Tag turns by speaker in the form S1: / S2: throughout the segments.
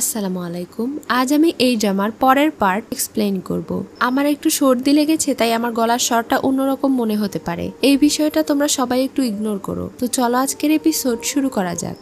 S1: আসসালামু আলাইকুম আজ আমি এই জামার পরের পার্ট এক্সপ্লেন করব আমার একটু সর্দি লেগেছে তাই আমার গলার স্বরটা অন্যরকম মনে হতে পারে এই বিষয়টা তোমরা সবাই একটু ইগনোর করো তো চলো আজকের এপিসোড শুরু করা যাক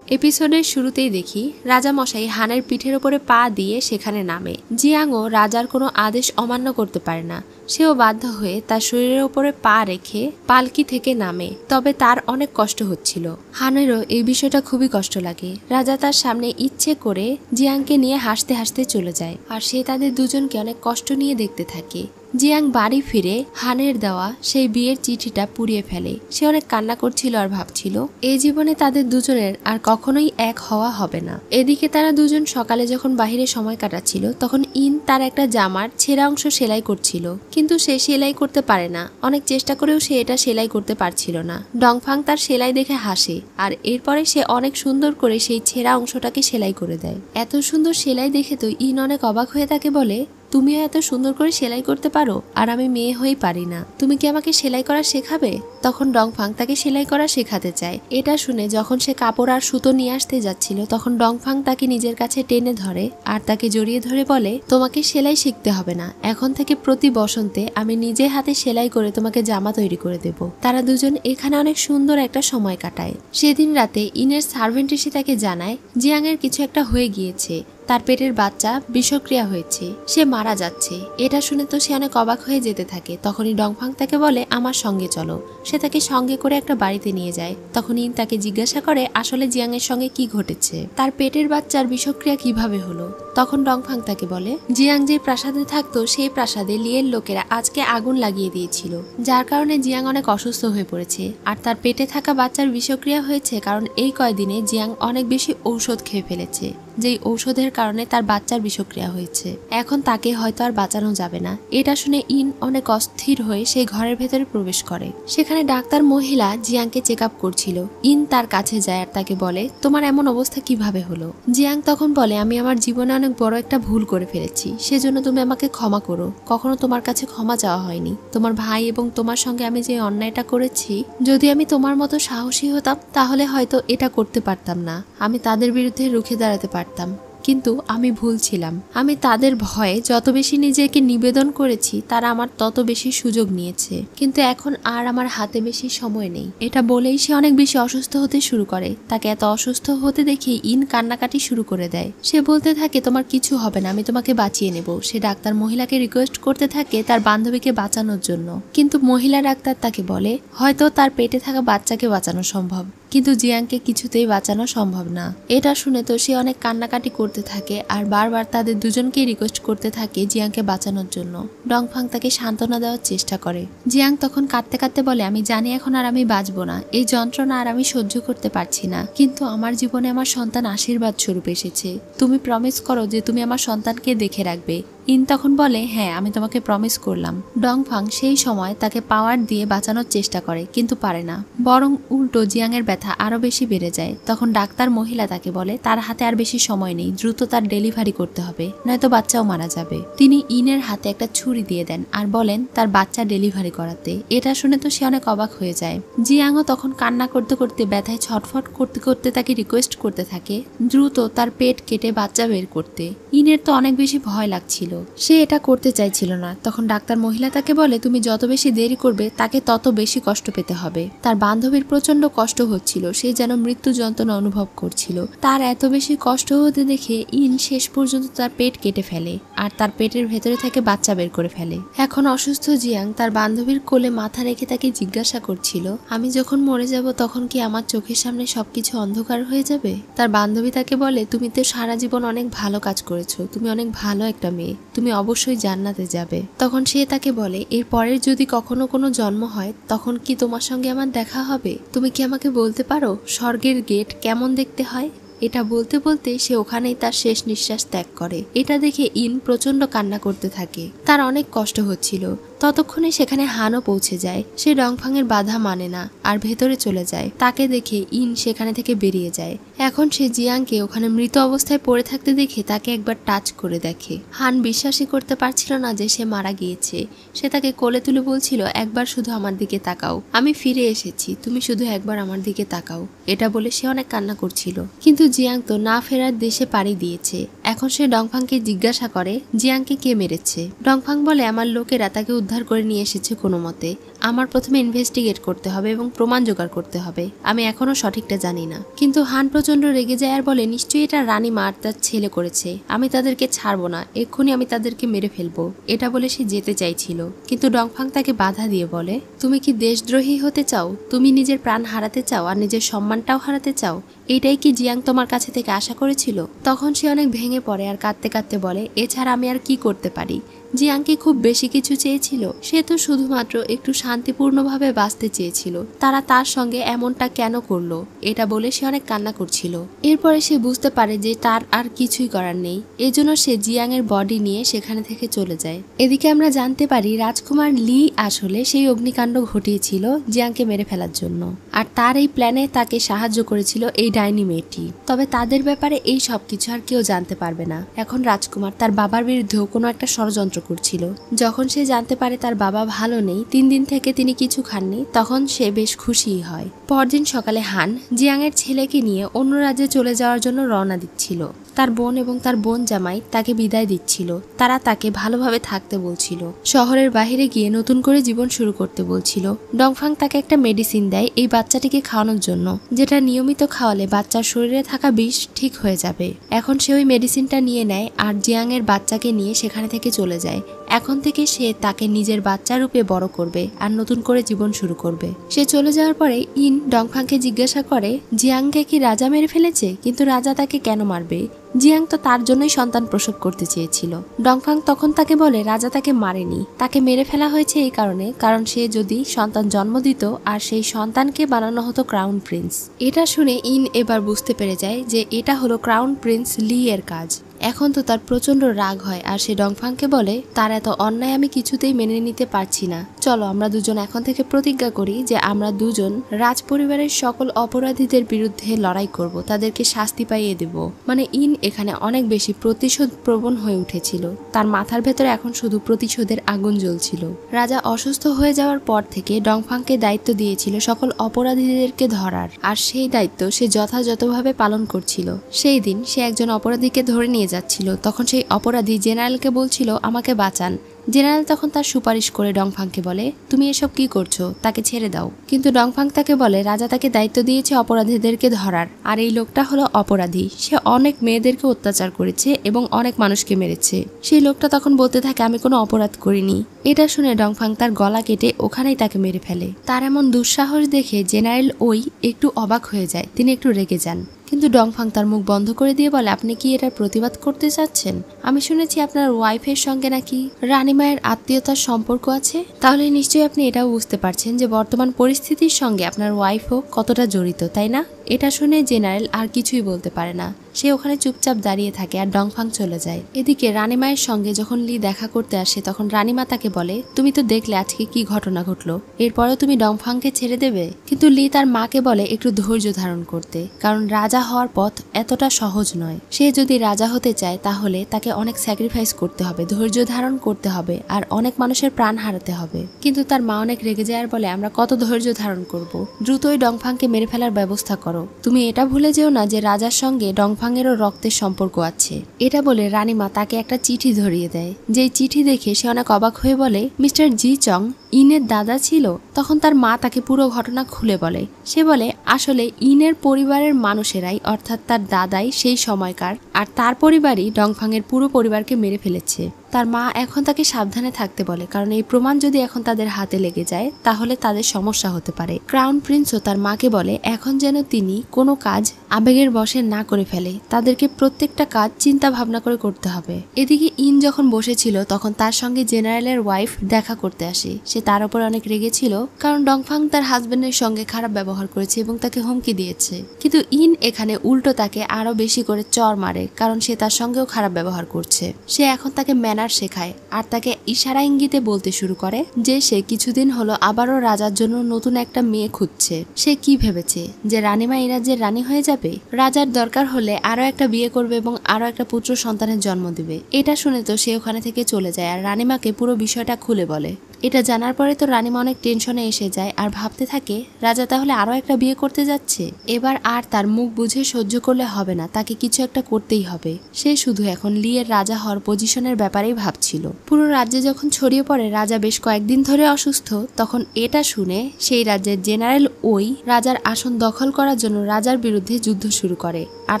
S1: এপিসোডের শুরুতেই দেখি রাজা মশাই হানের পিঠের ওপরে পা দিয়ে সেখানে নামে জিয়াংও রাজার কোনো আদেশ অমান্য করতে পারে না সেও বাধ্য হয়ে তার শরীরের ওপরে পা রেখে পালকি থেকে নামে তবে তার অনেক কষ্ট হচ্ছিল হানেরও এই বিষয়টা খুবই কষ্ট লাগে রাজা তার সামনে ইচ্ছে করে জিয়াংকে নিয়ে হাসতে হাসতে চলে যায় আর সে তাদের দুজনকে অনেক কষ্ট নিয়ে দেখতে থাকে জিয়াং বাড়ি ফিরে হানের দেওয়া সেই বিয়ের চিঠিটা পুড়িয়ে ফেলে সে অনেক কান্না করছিল আর ভাবছিল এই জীবনে তাদের দুজনের আর কখনোই এক হওয়া হবে না এদিকে তারা দুজন সকালে যখন বাহিরে সময় কাটাচ্ছিল তখন ইন তার একটা জামার ছেঁড়া অংশ সেলাই করছিল কিন্তু সে সেলাই করতে পারে না অনেক চেষ্টা করেও সে এটা সেলাই করতে পারছিল না ডংফাং তার সেলাই দেখে হাসে আর এরপরে সে অনেক সুন্দর করে সেই ছেঁড়া অংশটাকে সেলাই করে দেয় এত সুন্দর সেলাই দেখে তো ইন অনেক অবাক হয়ে তাকে বলে তুমি এত সুন্দর করে সেলাই করতে পারো আর আমি মেয়ে হয়েই পারি না তুমি কি আমাকে সেলাই করা শেখাবে তখন ডং ফাং তাকে সেলাই করা শেখাতে চায় এটা শুনে যখন সে কাপড় আর সুতো নিয়ে আসতে যাচ্ছিল তখন ডং ফাং তাকে নিজের কাছে টেনে ধরে আর তাকে জড়িয়ে ধরে বলে তোমাকে সেলাই শিখতে হবে না এখন থেকে প্রতি বসন্তে আমি নিজে হাতে সেলাই করে তোমাকে জামা তৈরি করে দেব তারা দুজন এখানে অনেক সুন্দর একটা সময় কাটায় সেদিন রাতে ইনের সার্ভেন্ট এসে তাকে জানায় জিয়াংয়ের কিছু একটা হয়ে গিয়েছে তার পেটের বাচ্চা বিষক্রিয়া হয়েছে সে মারা যাচ্ছে এটা শুনে তো সে অনেক অবাক হয়ে যেতে থাকে তখনই ডংফাং তাকে বলে আমার সঙ্গে চলো সে তাকে সঙ্গে করে একটা বাড়িতে নিয়ে যায় তখনই তাকে জিজ্ঞাসা করে আসলে জিয়াংয়ের সঙ্গে কি ঘটেছে তার পেটের বাচ্চার বিষক্রিয়া কিভাবে হলো তখন ডংফাং তাকে বলে জিয়াং যে প্রাসাদে থাকতো সেই প্রাসাদে লিয়ের লোকেরা আজকে আগুন লাগিয়ে দিয়েছিল যার কারণে জিয়াং অনেক অসুস্থ হয়ে পড়েছে আর তার পেটে থাকা বাচ্চার বিষক্রিয়া হয়েছে কারণ এই কয়দিনে জিয়াং অনেক বেশি ঔষধ খেয়ে ফেলেছে যেই ঔষধের কারণে তার বাচ্চার বিষক্রিয়া হয়েছে এখন তাকে হয়তো আর বাঁচানো যাবে না এটা শুনে ইন অনেক অস্থির হয়ে সেই ঘরের ভেতরে প্রবেশ করে সেখানে ডাক্তার মহিলা জিয়াংকে চেক আপ করছিল ইন তার কাছে যায় আর তাকে বলে তোমার এমন অবস্থা কিভাবে হলো জিয়াং তখন বলে আমি আমার জীবনে অনেক বড় একটা ভুল করে ফেলেছি সেজন্য তুমি আমাকে ক্ষমা করো কখনো তোমার কাছে ক্ষমা চাওয়া হয়নি তোমার ভাই এবং তোমার সঙ্গে আমি যে অন্যায়টা করেছি যদি আমি তোমার মতো সাহসী হতাম তাহলে হয়তো এটা করতে পারতাম না আমি তাদের বিরুদ্ধে রুখে দাঁড়াতে পারি পারতাম কিন্তু আমি ভুল ছিলাম আমি তাদের ভয়ে যত বেশি নিজেকে নিবেদন করেছি তারা আমার তত বেশি সুযোগ নিয়েছে কিন্তু এখন আর আমার হাতে বেশি সময় নেই এটা বলেই সে অনেক বেশি অসুস্থ হতে শুরু করে তাকে এত অসুস্থ হতে দেখে ইন কান্নাকাটি শুরু করে দেয় সে বলতে থাকে তোমার কিছু হবে না আমি তোমাকে বাঁচিয়ে নেব সে ডাক্তার মহিলাকে রিকোয়েস্ট করতে থাকে তার বান্ধবীকে বাঁচানোর জন্য কিন্তু মহিলা ডাক্তার তাকে বলে হয়তো তার পেটে থাকা বাচ্চাকে বাঁচানো সম্ভব কিন্তু জিয়াংকে কিছুতেই বাঁচানো সম্ভব না এটা শুনে তো সে অনেক কান্নাকাটি করতে থাকে আর বারবার তাদের দুজনকে রিকোয়েস্ট করতে থাকে জিয়াংকে বাঁচানোর জন্য ডংফাং তাকে সান্ত্বনা দেওয়ার চেষ্টা করে জিয়াং তখন কাঁদতে কাঁদতে বলে আমি জানি এখন আর আমি বাঁচবো না এই যন্ত্রণা আর আমি সহ্য করতে পারছি না কিন্তু আমার জীবনে আমার সন্তান আশীর্বাদ স্বরূপ এসেছে তুমি প্রমিস করো যে তুমি আমার সন্তানকে দেখে রাখবে ইন তখন বলে হ্যাঁ আমি তোমাকে প্রমিস করলাম ডং ফাং সেই সময় তাকে পাওয়ার দিয়ে বাঁচানোর চেষ্টা করে কিন্তু পারে না বরং উল্টো জিয়াংয়ের ব্যথা আরও বেশি বেড়ে যায় তখন ডাক্তার মহিলা তাকে বলে তার হাতে আর বেশি সময় নেই দ্রুত তার ডেলিভারি করতে হবে নয়তো বাচ্চাও মারা যাবে তিনি ইনের হাতে একটা ছুরি দিয়ে দেন আর বলেন তার বাচ্চা ডেলিভারি করাতে এটা শুনে তো সে অনেক অবাক হয়ে যায় জিয়াংও তখন কান্না করতে করতে ব্যথায় ছটফট করতে করতে তাকে রিকোয়েস্ট করতে থাকে দ্রুত তার পেট কেটে বাচ্চা বের করতে ইনের তো অনেক বেশি ভয় লাগছিল সে এটা করতে চাইছিল না তখন ডাক্তার মহিলা তাকে বলে তুমি যত বেশি দেরি করবে তাকে তত বেশি কষ্ট পেতে হবে তার বান্ধবীর প্রচন্ড কষ্ট হচ্ছিল সে যেন মৃত্যু যন্ত্রণা অনুভব করছিল তার এত বেশি কষ্ট হতে দেখে ইন শেষ পর্যন্ত তার পেট কেটে ফেলে আর তার পেটের ভেতরে থেকে বাচ্চা বের করে ফেলে এখন অসুস্থ জিয়াং তার বান্ধবীর কোলে মাথা রেখে তাকে জিজ্ঞাসা করছিল আমি যখন মরে যাব তখন কি আমার চোখের সামনে সবকিছু অন্ধকার হয়ে যাবে তার বান্ধবী তাকে বলে তুমি তো সারা জীবন অনেক ভালো কাজ করেছো তুমি অনেক ভালো একটা মেয়ে তুমি অবশ্যই জান্নাতে যাবে তখন সে তাকে বলে এর পরের যদি কখনো কোনো জন্ম হয় তখন কি তোমার সঙ্গে আমার দেখা হবে তুমি কি আমাকে বলতে পারো স্বর্গের গেট কেমন দেখতে হয় এটা বলতে বলতে সে ওখানেই তার শেষ নিঃশ্বাস ত্যাগ করে এটা দেখে ইন প্রচন্ড কান্না করতে থাকে তার অনেক কষ্ট হচ্ছিল ততক্ষণে সেখানে হানও পৌঁছে যায় সে রংফাংয়ের বাধা মানে না আর ভেতরে চলে যায় তাকে দেখে ইন সেখানে থেকে বেরিয়ে যায় এখন সে জিয়াংকে ওখানে মৃত অবস্থায় পড়ে থাকতে দেখে তাকে একবার টাচ করে দেখে হান বিশ্বাসই করতে পারছিল না যে সে মারা গিয়েছে সে তাকে কোলে তুলে বলছিল একবার শুধু আমার দিকে তাকাও আমি ফিরে এসেছি তুমি শুধু একবার আমার দিকে তাকাও এটা বলে সে অনেক কান্না করছিল কিন্তু জিয়াং তো না ফেরার দেশে পাড়ি দিয়েছে এখন সে ডংফাংকে জিজ্ঞাসা করে জিয়াংকে কে মেরেছে ডংফাং বলে আমার লোকেরা তাকে উদ্ধার উদ্ধার করে নিয়ে এসেছে কোনো মতে আমার প্রথমে ইনভেস্টিগেট করতে হবে এবং প্রমাণ জোগাড় করতে হবে আমি এখনও সঠিকটা জানি না কিন্তু হান প্রচণ্ড রেগে যায় আর বলে নিশ্চয়ই এটা রানী মার তার ছেলে করেছে আমি তাদেরকে ছাড়বো না এক্ষুনি আমি তাদেরকে মেরে ফেলবো এটা বলে সে যেতে চাইছিল কিন্তু ডংফাং তাকে বাধা দিয়ে বলে তুমি কি দেশদ্রোহী হতে চাও তুমি নিজের প্রাণ হারাতে চাও আর নিজের সম্মানটাও হারাতে চাও এটাই কি জিয়াং তোমার কাছে থেকে আশা করেছিল তখন সে অনেক ভেঙে পড়ে আর কাঁদতে কাঁদতে বলে এছাড়া আমি আর কি করতে পারি জিয়াংকি খুব বেশি কিছু চেয়েছিল সে তো শুধুমাত্র একটু শান্তিপূর্ণভাবে বাঁচতে চেয়েছিল তারা তার সঙ্গে এমনটা কেন করলো এটা বলে সে অনেক কান্না করছিল এরপরে সে বুঝতে পারে যে তার আর কিছুই করার নেই এজন্য সে জিয়াং এর বডি নিয়ে সেখানে থেকে চলে যায় এদিকে আমরা জানতে পারি রাজকুমার লি আসলে সেই অগ্নিকাণ্ড ঘটিয়েছিল জিয়াংকে মেরে ফেলার জন্য আর তার এই প্ল্যানে তাকে সাহায্য করেছিল এই ডাইনি মেয়েটি তবে তাদের ব্যাপারে এই সবকিছু আর কেউ জানতে পারবে না এখন রাজকুমার তার বাবার বিরুদ্ধেও কোনো একটা ষড়যন্ত্র করছিল যখন সে জানতে পারে তার বাবা ভালো নেই তিন দিন থেকে তিনি কিছু খাননি তখন সে বেশ খুশিই হয় পরদিন সকালে হান জিয়াংয়ের ছেলেকে নিয়ে অন্য রাজ্যে চলে যাওয়ার জন্য রওনা দিচ্ছিল তার বোন এবং তার বোন জামাই তাকে বিদায় দিচ্ছিল তারা তাকে ভালোভাবে থাকতে বলছিল শহরের বাহিরে গিয়ে নতুন করে জীবন শুরু করতে বলছিল ডংফাং তাকে একটা মেডিসিন দেয় এই বাচ্চাটিকে খাওয়ানোর জন্য যেটা নিয়মিত খাওয়ালে বাচ্চার শরীরে থাকা বিষ ঠিক হয়ে যাবে এখন সে ওই মেডিসিনটা নিয়ে নেয় আর জিয়াংয়ের বাচ্চাকে নিয়ে সেখানে থেকে চলে যায় এখন থেকে সে তাকে নিজের বাচ্চা রূপে বড় করবে আর নতুন করে জীবন শুরু করবে সে চলে যাওয়ার পরে ইন ডংফাংকে জিজ্ঞাসা করে জিয়াংকে কি রাজা মেরে ফেলেছে কিন্তু রাজা তাকে কেন মারবে জিয়াং তো তার জন্যই সন্তান প্রসব করতে চেয়েছিল ডংফাং তখন তাকে বলে রাজা তাকে মারেনি তাকে মেরে ফেলা হয়েছে এই কারণে কারণ সে যদি সন্তান জন্ম দিত আর সেই সন্তানকে বানানো হতো ক্রাউন প্রিন্স এটা শুনে ইন এবার বুঝতে পেরে যায় যে এটা হলো ক্রাউন প্রিন্স লি এর কাজ এখন তো তার প্রচণ্ড রাগ হয় আর সে ডংফাংকে বলে তার এত অন্যায় আমি কিছুতেই মেনে নিতে পারছি না চলো আমরা দুজন এখন থেকে প্রতিজ্ঞা করি যে আমরা দুজন রাজ পরিবারের সকল অপরাধীদের বিরুদ্ধে লড়াই করব তাদেরকে শাস্তি পাইয়ে দেব মানে ইন এখানে অনেক বেশি প্রতিশোধ প্রবণ হয়ে উঠেছিল তার মাথার ভেতরে এখন শুধু প্রতিশোধের আগুন জ্বলছিল রাজা অসুস্থ হয়ে যাওয়ার পর থেকে ডংফাংকে দায়িত্ব দিয়েছিল সকল অপরাধীদেরকে ধরার আর সেই দায়িত্ব সে যথাযথভাবে পালন করছিল সেই দিন সে একজন অপরাধীকে ধরে নিয়ে যাচ্ছিল তখন সেই অপরাধী জেনারেলকে বলছিল আমাকে বাঁচান জেনারেল তখন তার সুপারিশ করে ডংফাংকে বলে তুমি এসব কি করছো তাকে ছেড়ে দাও কিন্তু ডংফাং তাকে বলে রাজা তাকে দায়িত্ব দিয়েছে অপরাধীদেরকে ধরার আর এই লোকটা হলো অপরাধী সে অনেক মেয়েদেরকে অত্যাচার করেছে এবং অনেক মানুষকে মেরেছে সেই লোকটা তখন বলতে থাকে আমি কোনো অপরাধ করিনি এটা শুনে ডংফাং তার গলা কেটে ওখানেই তাকে মেরে ফেলে তার এমন দুঃসাহস দেখে জেনারেল ওই একটু অবাক হয়ে যায় তিনি একটু রেগে যান কিন্তু ডংফাং তার মুখ বন্ধ করে দিয়ে বলে আপনি কি এটার প্রতিবাদ করতে চাচ্ছেন আমি শুনেছি আপনার ওয়াইফের সঙ্গে নাকি রানীমায়ের আত্মীয়তার সম্পর্ক আছে তাহলে নিশ্চয়ই আপনি এটাও বুঝতে পারছেন যে বর্তমান পরিস্থিতির সঙ্গে আপনার ওয়াইফও কতটা জড়িত তাই না এটা শুনে জেনারেল আর কিছুই বলতে পারে না সে ওখানে চুপচাপ দাঁড়িয়ে থাকে আর ডংফাং চলে যায় এদিকে রানীমায়ের সঙ্গে যখন লি দেখা করতে আসে তখন রানীমা তাকে বলে তুমি তো দেখলে আজকে কি ঘটনা ঘটলো এরপরেও তুমি ডংফাংকে ছেড়ে দেবে কিন্তু লি তার মাকে বলে একটু ধৈর্য ধারণ করতে কারণ রাজা হওয়ার পথ এতটা সহজ নয় সে যদি রাজা হতে চায় তাহলে তাকে অনেক স্যাক্রিফাইস করতে হবে ধৈর্য ধারণ করতে হবে আর অনেক মানুষের প্রাণ হারাতে হবে কিন্তু তার মা অনেক রেগে যায় আর বলে আমরা কত ধৈর্য ধারণ করব দ্রুতই ডংফাংকে মেরে ফেলার ব্যবস্থা করো তুমি এটা ভুলে যেও না যে রাজার সঙ্গে ডংফাং লাফাঙেরও রক্তের সম্পর্ক আছে এটা বলে রানীমা তাকে একটা চিঠি ধরিয়ে দেয় যেই চিঠি দেখে সে অনেক অবাক হয়ে বলে মিস্টার জি চং ইনের দাদা ছিল তখন তার মা তাকে পুরো ঘটনা খুলে বলে সে বলে আসলে ইনের পরিবারের মানুষেরাই অর্থাৎ তার দাদাই সেই সময়কার আর তার পরিবারই ডংফাংয়ের পুরো পরিবারকে মেরে ফেলেছে তার মা এখন তাকে সাবধানে থাকতে বলে কারণ এই প্রমাণ যদি এখন তাদের হাতে লেগে যায় তাহলে তাদের সমস্যা হতে পারে ক্রাউন প্রিন্সও তার মাকে বলে এখন যেন তিনি কোনো কাজ আবেগের বসে না করে ফেলে তাদেরকে প্রত্যেকটা কাজ চিন্তা ভাবনা করে করতে হবে এদিকে ইন যখন বসেছিল তখন তার সঙ্গে জেনারেলের ওয়াইফ দেখা করতে আসে সে তার উপর অনেক রেগেছিল কারণ ডংফাং তার হাজবেন্ডের সঙ্গে খারাপ ব্যবহার করেছে এবং তাকে হুমকি দিয়েছে কিন্তু ইন এখানে উল্টো তাকে আরো বেশি করে চর মারে কারণ সে তার সঙ্গেও খারাপ ব্যবহার করছে সে এখন তাকে ম্যানার চলার শেখায় আর তাকে ইশারা ইঙ্গিতে বলতে শুরু করে যে সে কিছুদিন হলো আবারও রাজার জন্য নতুন একটা মেয়ে খুঁজছে সে কি ভেবেছে যে রানীমা এই রাজ্যের রানী হয়ে যাবে রাজার দরকার হলে আরও একটা বিয়ে করবে এবং আরও একটা পুত্র সন্তানের জন্ম দেবে এটা শুনে তো সে ওখানে থেকে চলে যায় আর রানীমাকে পুরো বিষয়টা খুলে বলে এটা জানার পরে তো রানিমা অনেক টেনশনে এসে যায় আর ভাবতে থাকে রাজা তাহলে আরও একটা বিয়ে করতে যাচ্ছে এবার আর তার মুখ বুঝে সহ্য করলে হবে না তাকে কিছু একটা করতেই হবে সে শুধু এখন লিয়ের রাজা হওয়ার পজিশনের ব্যাপারেই ভাবছিল পুরো রাজ্যে যখন ছড়িয়ে পড়ে রাজা বেশ কয়েকদিন ধরে অসুস্থ তখন এটা শুনে সেই রাজ্যের জেনারেল ওই রাজার আসন দখল করার জন্য রাজার বিরুদ্ধে যুদ্ধ শুরু করে আর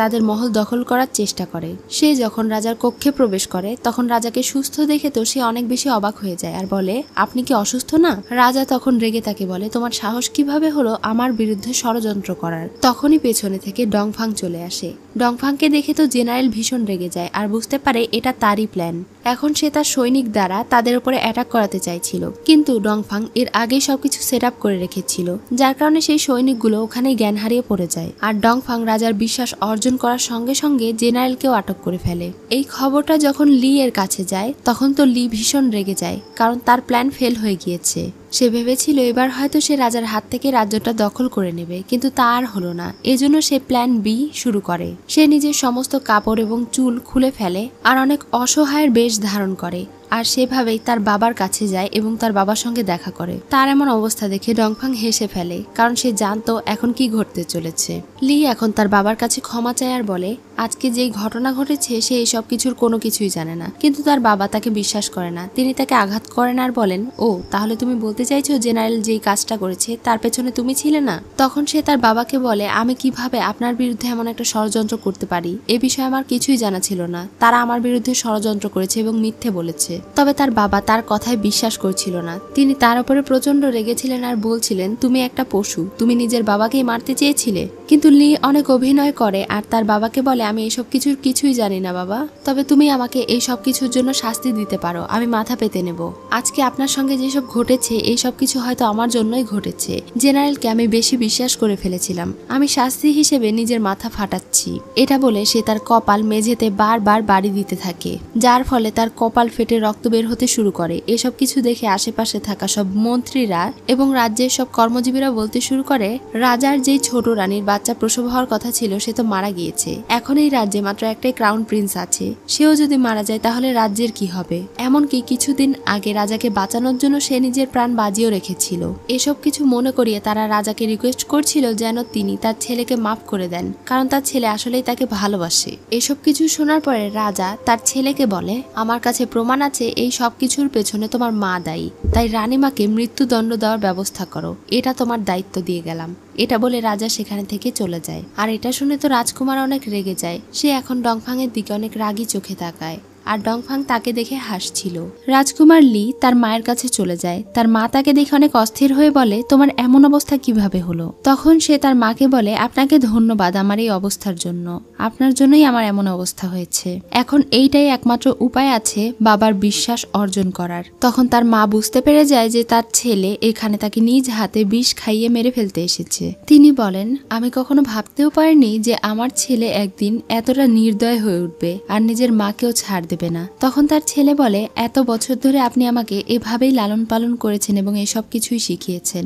S1: তাদের মহল দখল করার চেষ্টা করে সে যখন রাজার কক্ষে প্রবেশ করে তখন রাজাকে সুস্থ দেখে তো সে অনেক বেশি অবাক হয়ে যায় আর বলে আপনি কি অসুস্থ না রাজা তখন রেগে তাকে বলে তোমার সাহস কিভাবে হলো আমার বিরুদ্ধে ষড়যন্ত্র করার তখনই পেছনে থেকে ডংফাং চলে আসে ডংফাংকে দেখে তো জেনারেল ভীষণ রেগে যায় আর বুঝতে পারে এটা তারই প্ল্যান এখন সে তার সৈনিক দ্বারা তাদের উপরে অ্যাটাক করাতে চাইছিল কিন্তু ডংফাং এর আগেই সবকিছু সেট আপ করে রেখেছিল যার কারণে সেই সৈনিকগুলো ওখানে জ্ঞান হারিয়ে পড়ে যায় আর ডংফাং রাজার বিশ্বাস অর্জন করার সঙ্গে সঙ্গে জেনারেলকেও আটক করে ফেলে এই খবরটা যখন লি এর কাছে যায় তখন তো লি ভীষণ রেগে যায় কারণ তার প্ল্যান ফেল হয়ে গিয়েছে সে ভেবেছিল এবার হয়তো সে রাজার হাত থেকে রাজ্যটা দখল করে নেবে কিন্তু তার হলো না এজন্য সে প্ল্যান বি শুরু করে সে নিজের সমস্ত কাপড় এবং চুল খুলে ফেলে আর অনেক অসহায়ের বেশ ধারণ করে আর সেভাবেই তার বাবার কাছে যায় এবং তার বাবার সঙ্গে দেখা করে তার এমন অবস্থা দেখে ডংফাং হেসে ফেলে কারণ সে জানতো এখন কি ঘটতে চলেছে লি এখন তার বাবার কাছে ক্ষমা চায় আর বলে আজকে যে ঘটনা ঘটেছে সে এইসব কিছুর কোনো কিছুই জানে না কিন্তু তার বাবা তাকে বিশ্বাস করে না তিনি তাকে আঘাত করেন আর বলেন ও তাহলে তুমি বলতে চাইছো জেনারেল যেই কাজটা করেছে তার পেছনে তুমি ছিলে না তখন সে তার বাবাকে বলে আমি কিভাবে আপনার বিরুদ্ধে এমন একটা ষড়যন্ত্র করতে পারি এ বিষয়ে আমার কিছুই জানা ছিল না তারা আমার বিরুদ্ধে ষড়যন্ত্র করেছে এবং মিথ্যে বলেছে তবে তার বাবা তার কথায় বিশ্বাস করছিল না তিনি তার উপরে প্রচণ্ড রেগেছিলেন আর বলছিলেন তুমি একটা পশু তুমি নিজের বাবাকেই মারতে চেয়েছিলে কিন্তু লি অনেক অভিনয় করে আর তার বাবাকে বলে আমি এসব কিছুর কিছুই জানি না বাবা তবে তুমি আমাকে এই সব কিছুর জন্য শাস্তি দিতে পারো আমি মাথা পেতে নেব আজকে আপনার সঙ্গে যেসব ঘটেছে এই সব কিছু হয়তো আমার জন্যই ঘটেছে জেনারেলকে আমি বেশি বিশ্বাস করে ফেলেছিলাম আমি শাস্তি হিসেবে নিজের মাথা ফাটাচ্ছি এটা বলে সে তার কপাল মেঝেতে বারবার বাড়ি দিতে থাকে যার ফলে তার কপাল ফেটে রক্ত বের হতে শুরু করে এসব কিছু দেখে আশেপাশে থাকা সব মন্ত্রীরা এবং রাজ্যের সব কর্মজীবীরা বলতে শুরু করে রাজার যেই ছোট রানীর বাচ্চা প্রসব হওয়ার কথা ছিল সে তো মারা গিয়েছে এখন এই রাজ্যে মাত্র একটাই ক্রাউন প্রিন্স আছে সেও যদি মারা যায় তাহলে রাজ্যের কি হবে এমনকি কিছুদিন আগে রাজাকে বাঁচানোর জন্য সে নিজের প্রাণ বাজিয়েও রেখেছিল এসব কিছু মনে করিয়ে তারা রাজাকে রিকোয়েস্ট করছিল যেন তিনি তার ছেলেকে মাফ করে দেন কারণ তার ছেলে আসলেই তাকে ভালোবাসে এসব কিছু শোনার পরে রাজা তার ছেলেকে বলে আমার কাছে প্রমাণ আছে এই সব কিছুর পেছনে তোমার মা দায়ী তাই রানীমাকে মৃত্যুদণ্ড দেওয়ার ব্যবস্থা করো এটা তোমার দায়িত্ব দিয়ে গেলাম এটা বলে রাজা সেখানে থেকে চলে যায় আর এটা শুনে তো রাজকুমার অনেক রেগে যায় সে এখন ডংফাংয়ের দিকে অনেক রাগি চোখে তাকায় আর ডংফাং তাকে দেখে হাসছিল রাজকুমার লি তার মায়ের কাছে চলে যায় তার মা তাকে দেখে অনেক অস্থির হয়ে বলে তোমার এমন অবস্থা কিভাবে হলো তখন সে তার মাকে বলে আপনাকে ধন্যবাদ আমার এই অবস্থার জন্য আপনার জন্যই আমার এমন অবস্থা হয়েছে এখন এইটাই একমাত্র উপায় আছে বাবার বিশ্বাস অর্জন করার তখন তার মা বুঝতে পেরে যায় যে তার ছেলে এখানে তাকে নিজ হাতে বিষ খাইয়ে মেরে ফেলতে এসেছে তিনি বলেন আমি কখনো ভাবতেও পারিনি যে আমার ছেলে একদিন এতটা নির্দয় হয়ে উঠবে আর নিজের মাকেও ছাড় দেবে না তখন তার ছেলে বলে এত বছর ধরে আপনি আমাকে এভাবেই লালন পালন করেছেন এবং এসব কিছুই শিখিয়েছেন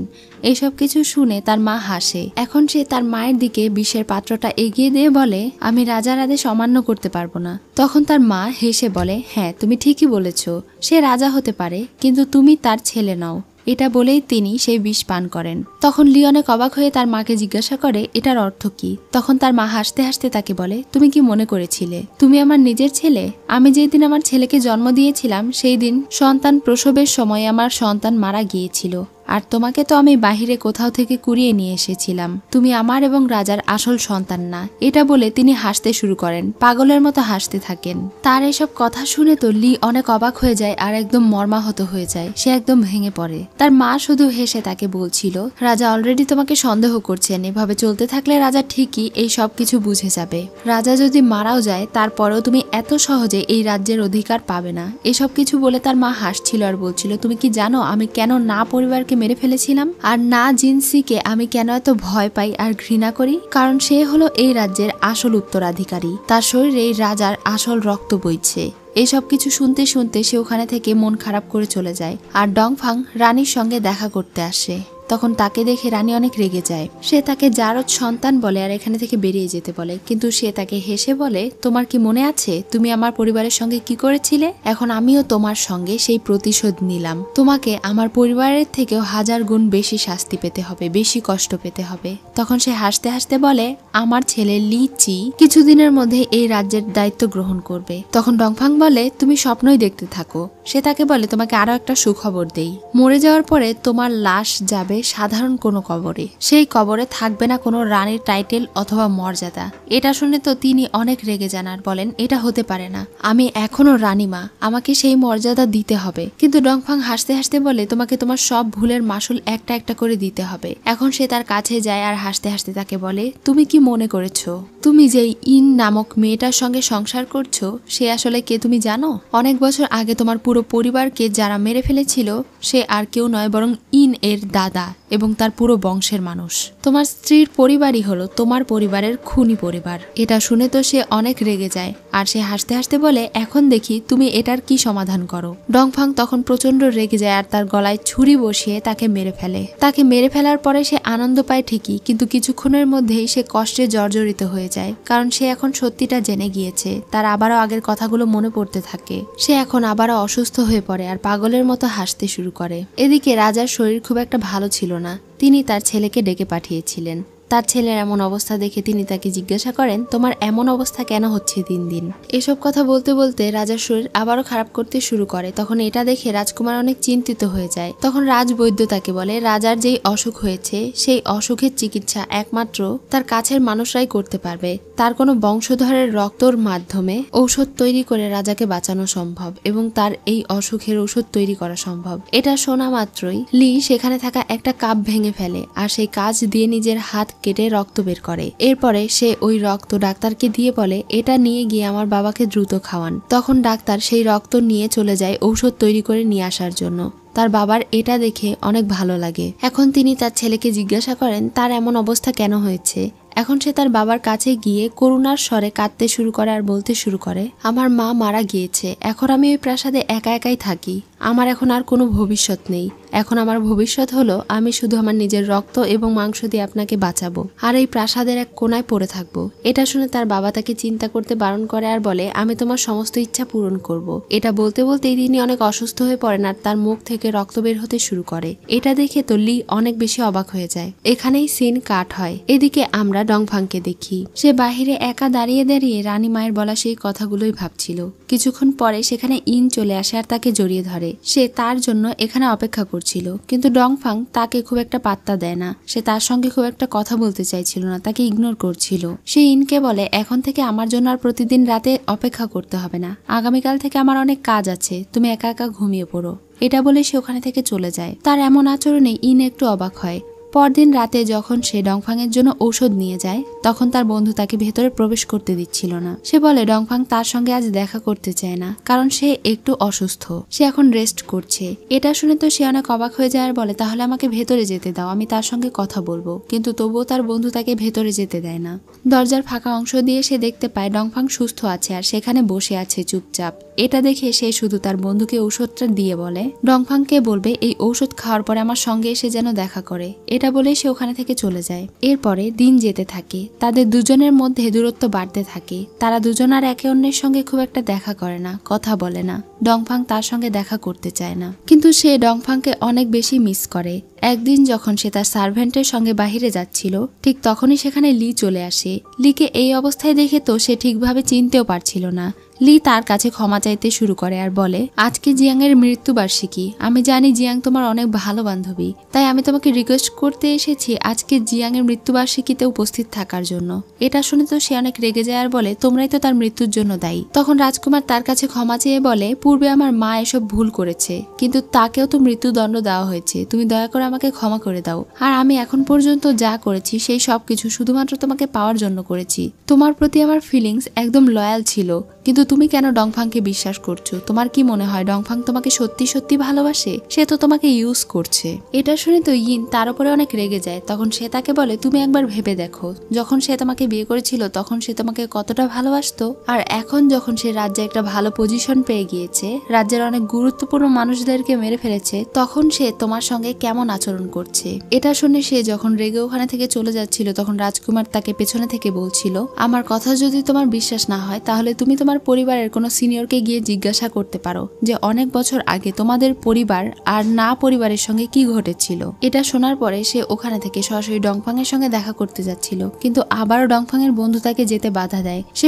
S1: এসব কিছু শুনে তার মা হাসে এখন সে তার মায়ের দিকে বিষের পাত্রটা এগিয়ে দিয়ে বলে আমি রাজার আদেশ অমান্য করতে পারবো না তখন তার মা হেসে বলে হ্যাঁ তুমি ঠিকই বলেছ সে রাজা হতে পারে কিন্তু তুমি তার ছেলে নও এটা বলেই তিনি সেই বিষ পান করেন তখন লিওনে অবাক হয়ে তার মাকে জিজ্ঞাসা করে এটার অর্থ কি তখন তার মা হাসতে হাসতে তাকে বলে তুমি কি মনে করেছিলে তুমি আমার নিজের ছেলে আমি যেই দিন আমার ছেলেকে জন্ম দিয়েছিলাম সেই দিন সন্তান প্রসবের সময় আমার সন্তান মারা গিয়েছিল আর তোমাকে তো আমি বাহিরে কোথাও থেকে কুড়িয়ে নিয়ে এসেছিলাম তুমি আমার এবং রাজার আসল সন্তান না এটা বলে তিনি হাসতে শুরু করেন পাগলের মতো হাসতে থাকেন তার এসব কথা শুনে তো লি অনেক অবাক হয়ে যায় আর একদম মর্মাহত হয়ে যায় সে একদম ভেঙে পড়ে তার মা শুধু হেসে তাকে বলছিল রাজা অলরেডি তোমাকে সন্দেহ করছেন এভাবে চলতে থাকলে রাজা ঠিকই এই সব কিছু বুঝে যাবে রাজা যদি মারাও যায় তারপরেও তুমি এত সহজে এই রাজ্যের অধিকার পাবে না এসব কিছু বলে তার মা হাসছিল আর বলছিল তুমি কি জানো আমি কেন না পরিবারকে মেরে ফেলেছিলাম আর না জিনসিকে আমি কেন এত ভয় পাই আর ঘৃণা করি কারণ সে হলো এই রাজ্যের আসল উত্তরাধিকারী তার শরীরে এই রাজার আসল রক্ত বইছে এসব কিছু শুনতে শুনতে সে ওখানে থেকে মন খারাপ করে চলে যায় আর ডং ফাং রানীর সঙ্গে দেখা করতে আসে তখন তাকে দেখে রানী অনেক রেগে যায় সে তাকে জারদ সন্তান বলে আর এখানে থেকে বেরিয়ে যেতে বলে কিন্তু সে তাকে হেসে বলে তোমার কি মনে আছে তুমি আমার পরিবারের সঙ্গে কি করেছিলে এখন আমিও তোমার সঙ্গে সেই প্রতিশোধ নিলাম তোমাকে আমার পরিবারের থেকেও হাজার গুণ বেশি শাস্তি পেতে হবে বেশি কষ্ট পেতে হবে তখন সে হাসতে হাসতে বলে আমার ছেলে লিচি কিছুদিনের মধ্যে এই রাজ্যের দায়িত্ব গ্রহণ করবে তখন ডংফাং বলে তুমি স্বপ্নই দেখতে থাকো সে তাকে বলে তোমাকে আরো একটা সুখবর দেই মরে যাওয়ার পরে তোমার লাশ যাবে সাধারণ কোনো কবরে সেই কবরে থাকবে না কোনো রানীর টাইটেল অথবা মর্যাদা এটা শুনে তো তিনি অনেক রেগে যান আর বলেন এটা হতে পারে না আমি এখনো রানীমা আমাকে সেই মর্যাদা দিতে হবে কিন্তু ডংফাং হাসতে হাসতে বলে তোমাকে তোমার সব ভুলের মাসুল একটা একটা করে দিতে হবে এখন সে তার কাছে যায় আর হাসতে হাসতে তাকে বলে তুমি কি মনে করেছো তুমি যেই ইন নামক মেয়েটার সঙ্গে সংসার করছো সে আসলে কে তুমি জানো অনেক বছর আগে তোমার পুরো পরিবারকে যারা মেরে ফেলেছিল সে আর কেউ নয় বরং ইন এর দাদা এবং তার পুরো বংশের মানুষ তোমার স্ত্রীর পরিবারই হলো তোমার পরিবারের খুনি পরিবার এটা শুনে তো সে অনেক রেগে যায় আর সে হাসতে হাসতে বলে এখন দেখি তুমি এটার কি সমাধান করো ডংফাং তখন প্রচন্ড রেগে যায় আর তার গলায় ছুরি বসিয়ে তাকে মেরে ফেলে তাকে মেরে ফেলার পরে সে আনন্দ পায় ঠিকই কিন্তু কিছুক্ষণের মধ্যেই সে কষ্টে জর্জরিত হয়ে যায় কারণ সে এখন সত্যিটা জেনে গিয়েছে তার আবারও আগের কথাগুলো মনে পড়তে থাকে সে এখন আবারও অসুস্থ হয়ে পড়ে আর পাগলের মতো হাসতে শুরু করে এদিকে রাজার শরীর খুব একটা ভালো ছিল না তিনি তার ছেলেকে ডেকে পাঠিয়েছিলেন তার ছেলের এমন অবস্থা দেখে তিনি তাকে জিজ্ঞাসা করেন তোমার এমন অবস্থা কেন হচ্ছে দিন দিন এসব কথা বলতে বলতে রাজার শরীর আবারও খারাপ করতে শুরু করে তখন এটা দেখে রাজকুমার অনেক চিন্তিত হয়ে যায় তখন রাজবৈদ্য তাকে বলে রাজার যেই অসুখ হয়েছে সেই অসুখের চিকিৎসা একমাত্র তার কাছের মানুষরাই করতে পারবে তার কোনো বংশধরের রক্তর মাধ্যমে ঔষধ তৈরি করে রাজাকে বাঁচানো সম্ভব এবং তার এই অসুখের ঔষধ তৈরি করা সম্ভব এটা শোনা মাত্রই লি সেখানে থাকা একটা কাপ ভেঙে ফেলে আর সেই কাজ দিয়ে নিজের হাত কেটে রক্ত বের করে এরপরে সে ওই রক্ত ডাক্তারকে দিয়ে বলে এটা নিয়ে গিয়ে আমার বাবাকে দ্রুত খাওয়ান তখন ডাক্তার সেই রক্ত নিয়ে চলে যায় ঔষধ তৈরি করে নিয়ে আসার জন্য তার বাবার এটা দেখে অনেক ভালো লাগে এখন তিনি তার ছেলেকে জিজ্ঞাসা করেন তার এমন অবস্থা কেন হয়েছে এখন সে তার বাবার কাছে গিয়ে করুণার স্বরে কাঁদতে শুরু করে আর বলতে শুরু করে আমার মা মারা গিয়েছে এখন আমি ওই প্রাসাদে একা একাই থাকি আমার এখন আর কোনো ভবিষ্যৎ নেই এখন আমার ভবিষ্যৎ হলো আমি শুধু আমার নিজের রক্ত এবং মাংস দিয়ে আপনাকে বাঁচাবো আর এই প্রাসাদের এক কোনায় পড়ে থাকবো এটা শুনে তার বাবা তাকে চিন্তা করতে বারণ করে আর বলে আমি তোমার সমস্ত ইচ্ছা পূরণ করব। এটা বলতে বলতেই তিনি অনেক অসুস্থ হয়ে পড়েন আর তার মুখ থেকে রক্ত বের হতে শুরু করে এটা দেখে তো লি অনেক বেশি অবাক হয়ে যায় এখানেই সিন কাট হয় এদিকে আমরা ডংফাংকে দেখি সে বাহিরে একা দাঁড়িয়ে দাঁড়িয়ে রানী মায়ের বলা সেই কথাগুলোই ভাবছিল কিছুক্ষণ পরে সেখানে ইন চলে আসে আর তাকে জড়িয়ে ধরে সে তার জন্য এখানে অপেক্ষা করে করছিল কিন্তু ডংফাং তাকে খুব একটা পাত্তা দেয় না সে তার সঙ্গে খুব একটা কথা বলতে চাইছিল না তাকে ইগনোর করছিল সে ইনকে বলে এখন থেকে আমার জন্য আর প্রতিদিন রাতে অপেক্ষা করতে হবে না আগামীকাল থেকে আমার অনেক কাজ আছে তুমি একা একা ঘুমিয়ে পড়ো এটা বলে সে ওখানে থেকে চলে যায় তার এমন আচরণে ইন একটু অবাক হয় পরদিন রাতে যখন সে ডংফাংয়ের জন্য ঔষধ নিয়ে যায় তখন তার বন্ধু তাকে ভেতরে প্রবেশ করতে দিচ্ছিল না সে বলে ডংফাং তার সঙ্গে আজ দেখা করতে চায় না কারণ সে একটু অসুস্থ সে এখন রেস্ট করছে এটা শুনে তো সে অনেক অবাক হয়ে যায় আর বলে তাহলে আমাকে ভেতরে যেতে দাও আমি তার সঙ্গে কথা বলবো কিন্তু তবুও তার বন্ধু তাকে ভেতরে যেতে দেয় না দরজার ফাঁকা অংশ দিয়ে সে দেখতে পায় ডংফাং সুস্থ আছে আর সেখানে বসে আছে চুপচাপ এটা দেখে সে শুধু তার বন্ধুকে ঔষধটা দিয়ে বলে ডংফাংকে বলবে এই ঔষধ খাওয়ার পরে আমার সঙ্গে এসে যেন দেখা করে এটা বলেই সে ওখানে থেকে চলে যায় এরপরে দিন যেতে থাকে তাদের দুজনের মধ্যে দূরত্ব বাড়তে থাকে তারা দুজন আর একে অন্যের সঙ্গে খুব একটা দেখা করে না কথা বলে না ডংফাং তার সঙ্গে দেখা করতে চায় না কিন্তু সে ডংফাংকে অনেক বেশি মিস করে একদিন যখন সে তার সার্ভেন্টের সঙ্গে বাহিরে যাচ্ছিল ঠিক তখনই সেখানে লি চলে আসে লিকে এই অবস্থায় দেখে তো সে ঠিকভাবে চিনতেও পারছিল না লি তার কাছে ক্ষমা চাইতে শুরু করে আর বলে আজকে জিয়াংয়ের মৃত্যুবার্ষিকী আমি জানি জিয়াং তোমার অনেক ভালো বান্ধবী তাই আমি তোমাকে রিকোয়েস্ট করতে এসেছি আজকে জিয়াংয়ের মৃত্যুবার্ষিকীতে উপস্থিত থাকার জন্য এটা শুনে তো সে অনেক রেগে যায় আর বলে তোমরাই তো তার মৃত্যুর জন্য দায়ী তখন রাজকুমার তার কাছে ক্ষমা চেয়ে বলে পূর্বে আমার মা এসব ভুল করেছে কিন্তু তাকেও তো মৃত্যুদণ্ড দেওয়া হয়েছে তুমি দয়া করে আমাকে ক্ষমা করে দাও আর আমি এখন পর্যন্ত যা করেছি সেই সব কিছু শুধুমাত্র তোমাকে পাওয়ার জন্য করেছি তোমার প্রতি আমার ফিলিংস একদম লয়াল ছিল কিন্তু তুমি কেন ডংফাংকে বিশ্বাস করছো তোমার কি মনে হয় ডংফাং তোমাকে সত্যি সত্যি ভালোবাসে সে তো তোমাকে ইউজ করছে এটা শুনে তো ইন তার উপরে অনেক রেগে যায় তখন সে তাকে বলে তুমি একবার ভেবে দেখো যখন সে তোমাকে বিয়ে করেছিল তখন সে তোমাকে কতটা ভালোবাসতো আর এখন যখন সে রাজ্যে একটা ভালো পজিশন পেয়ে গিয়েছে রাজ্যের অনেক গুরুত্বপূর্ণ মানুষদেরকে মেরে ফেলেছে তখন সে তোমার সঙ্গে কেমন আচরণ করছে এটা শুনে সে যখন রেগে ওখানে থেকে চলে যাচ্ছিল তখন রাজকুমার তাকে পেছনে থেকে বলছিল আমার কথা যদি তোমার বিশ্বাস না হয় তাহলে তুমি তোমার পরিবারের কোনো সিনিয়রকে গিয়ে জিজ্ঞাসা করতে পারো যে অনেক বছর আগে তোমাদের পরিবার আর না পরিবারের সঙ্গে কি ঘটেছিল এটা শোনার পরে সে ওখানে থেকে সরাসরি এর সঙ্গে দেখা করতে যাচ্ছিল কিন্তু আবারও এর বন্ধু তাকে যেতে বাধা দেয় সে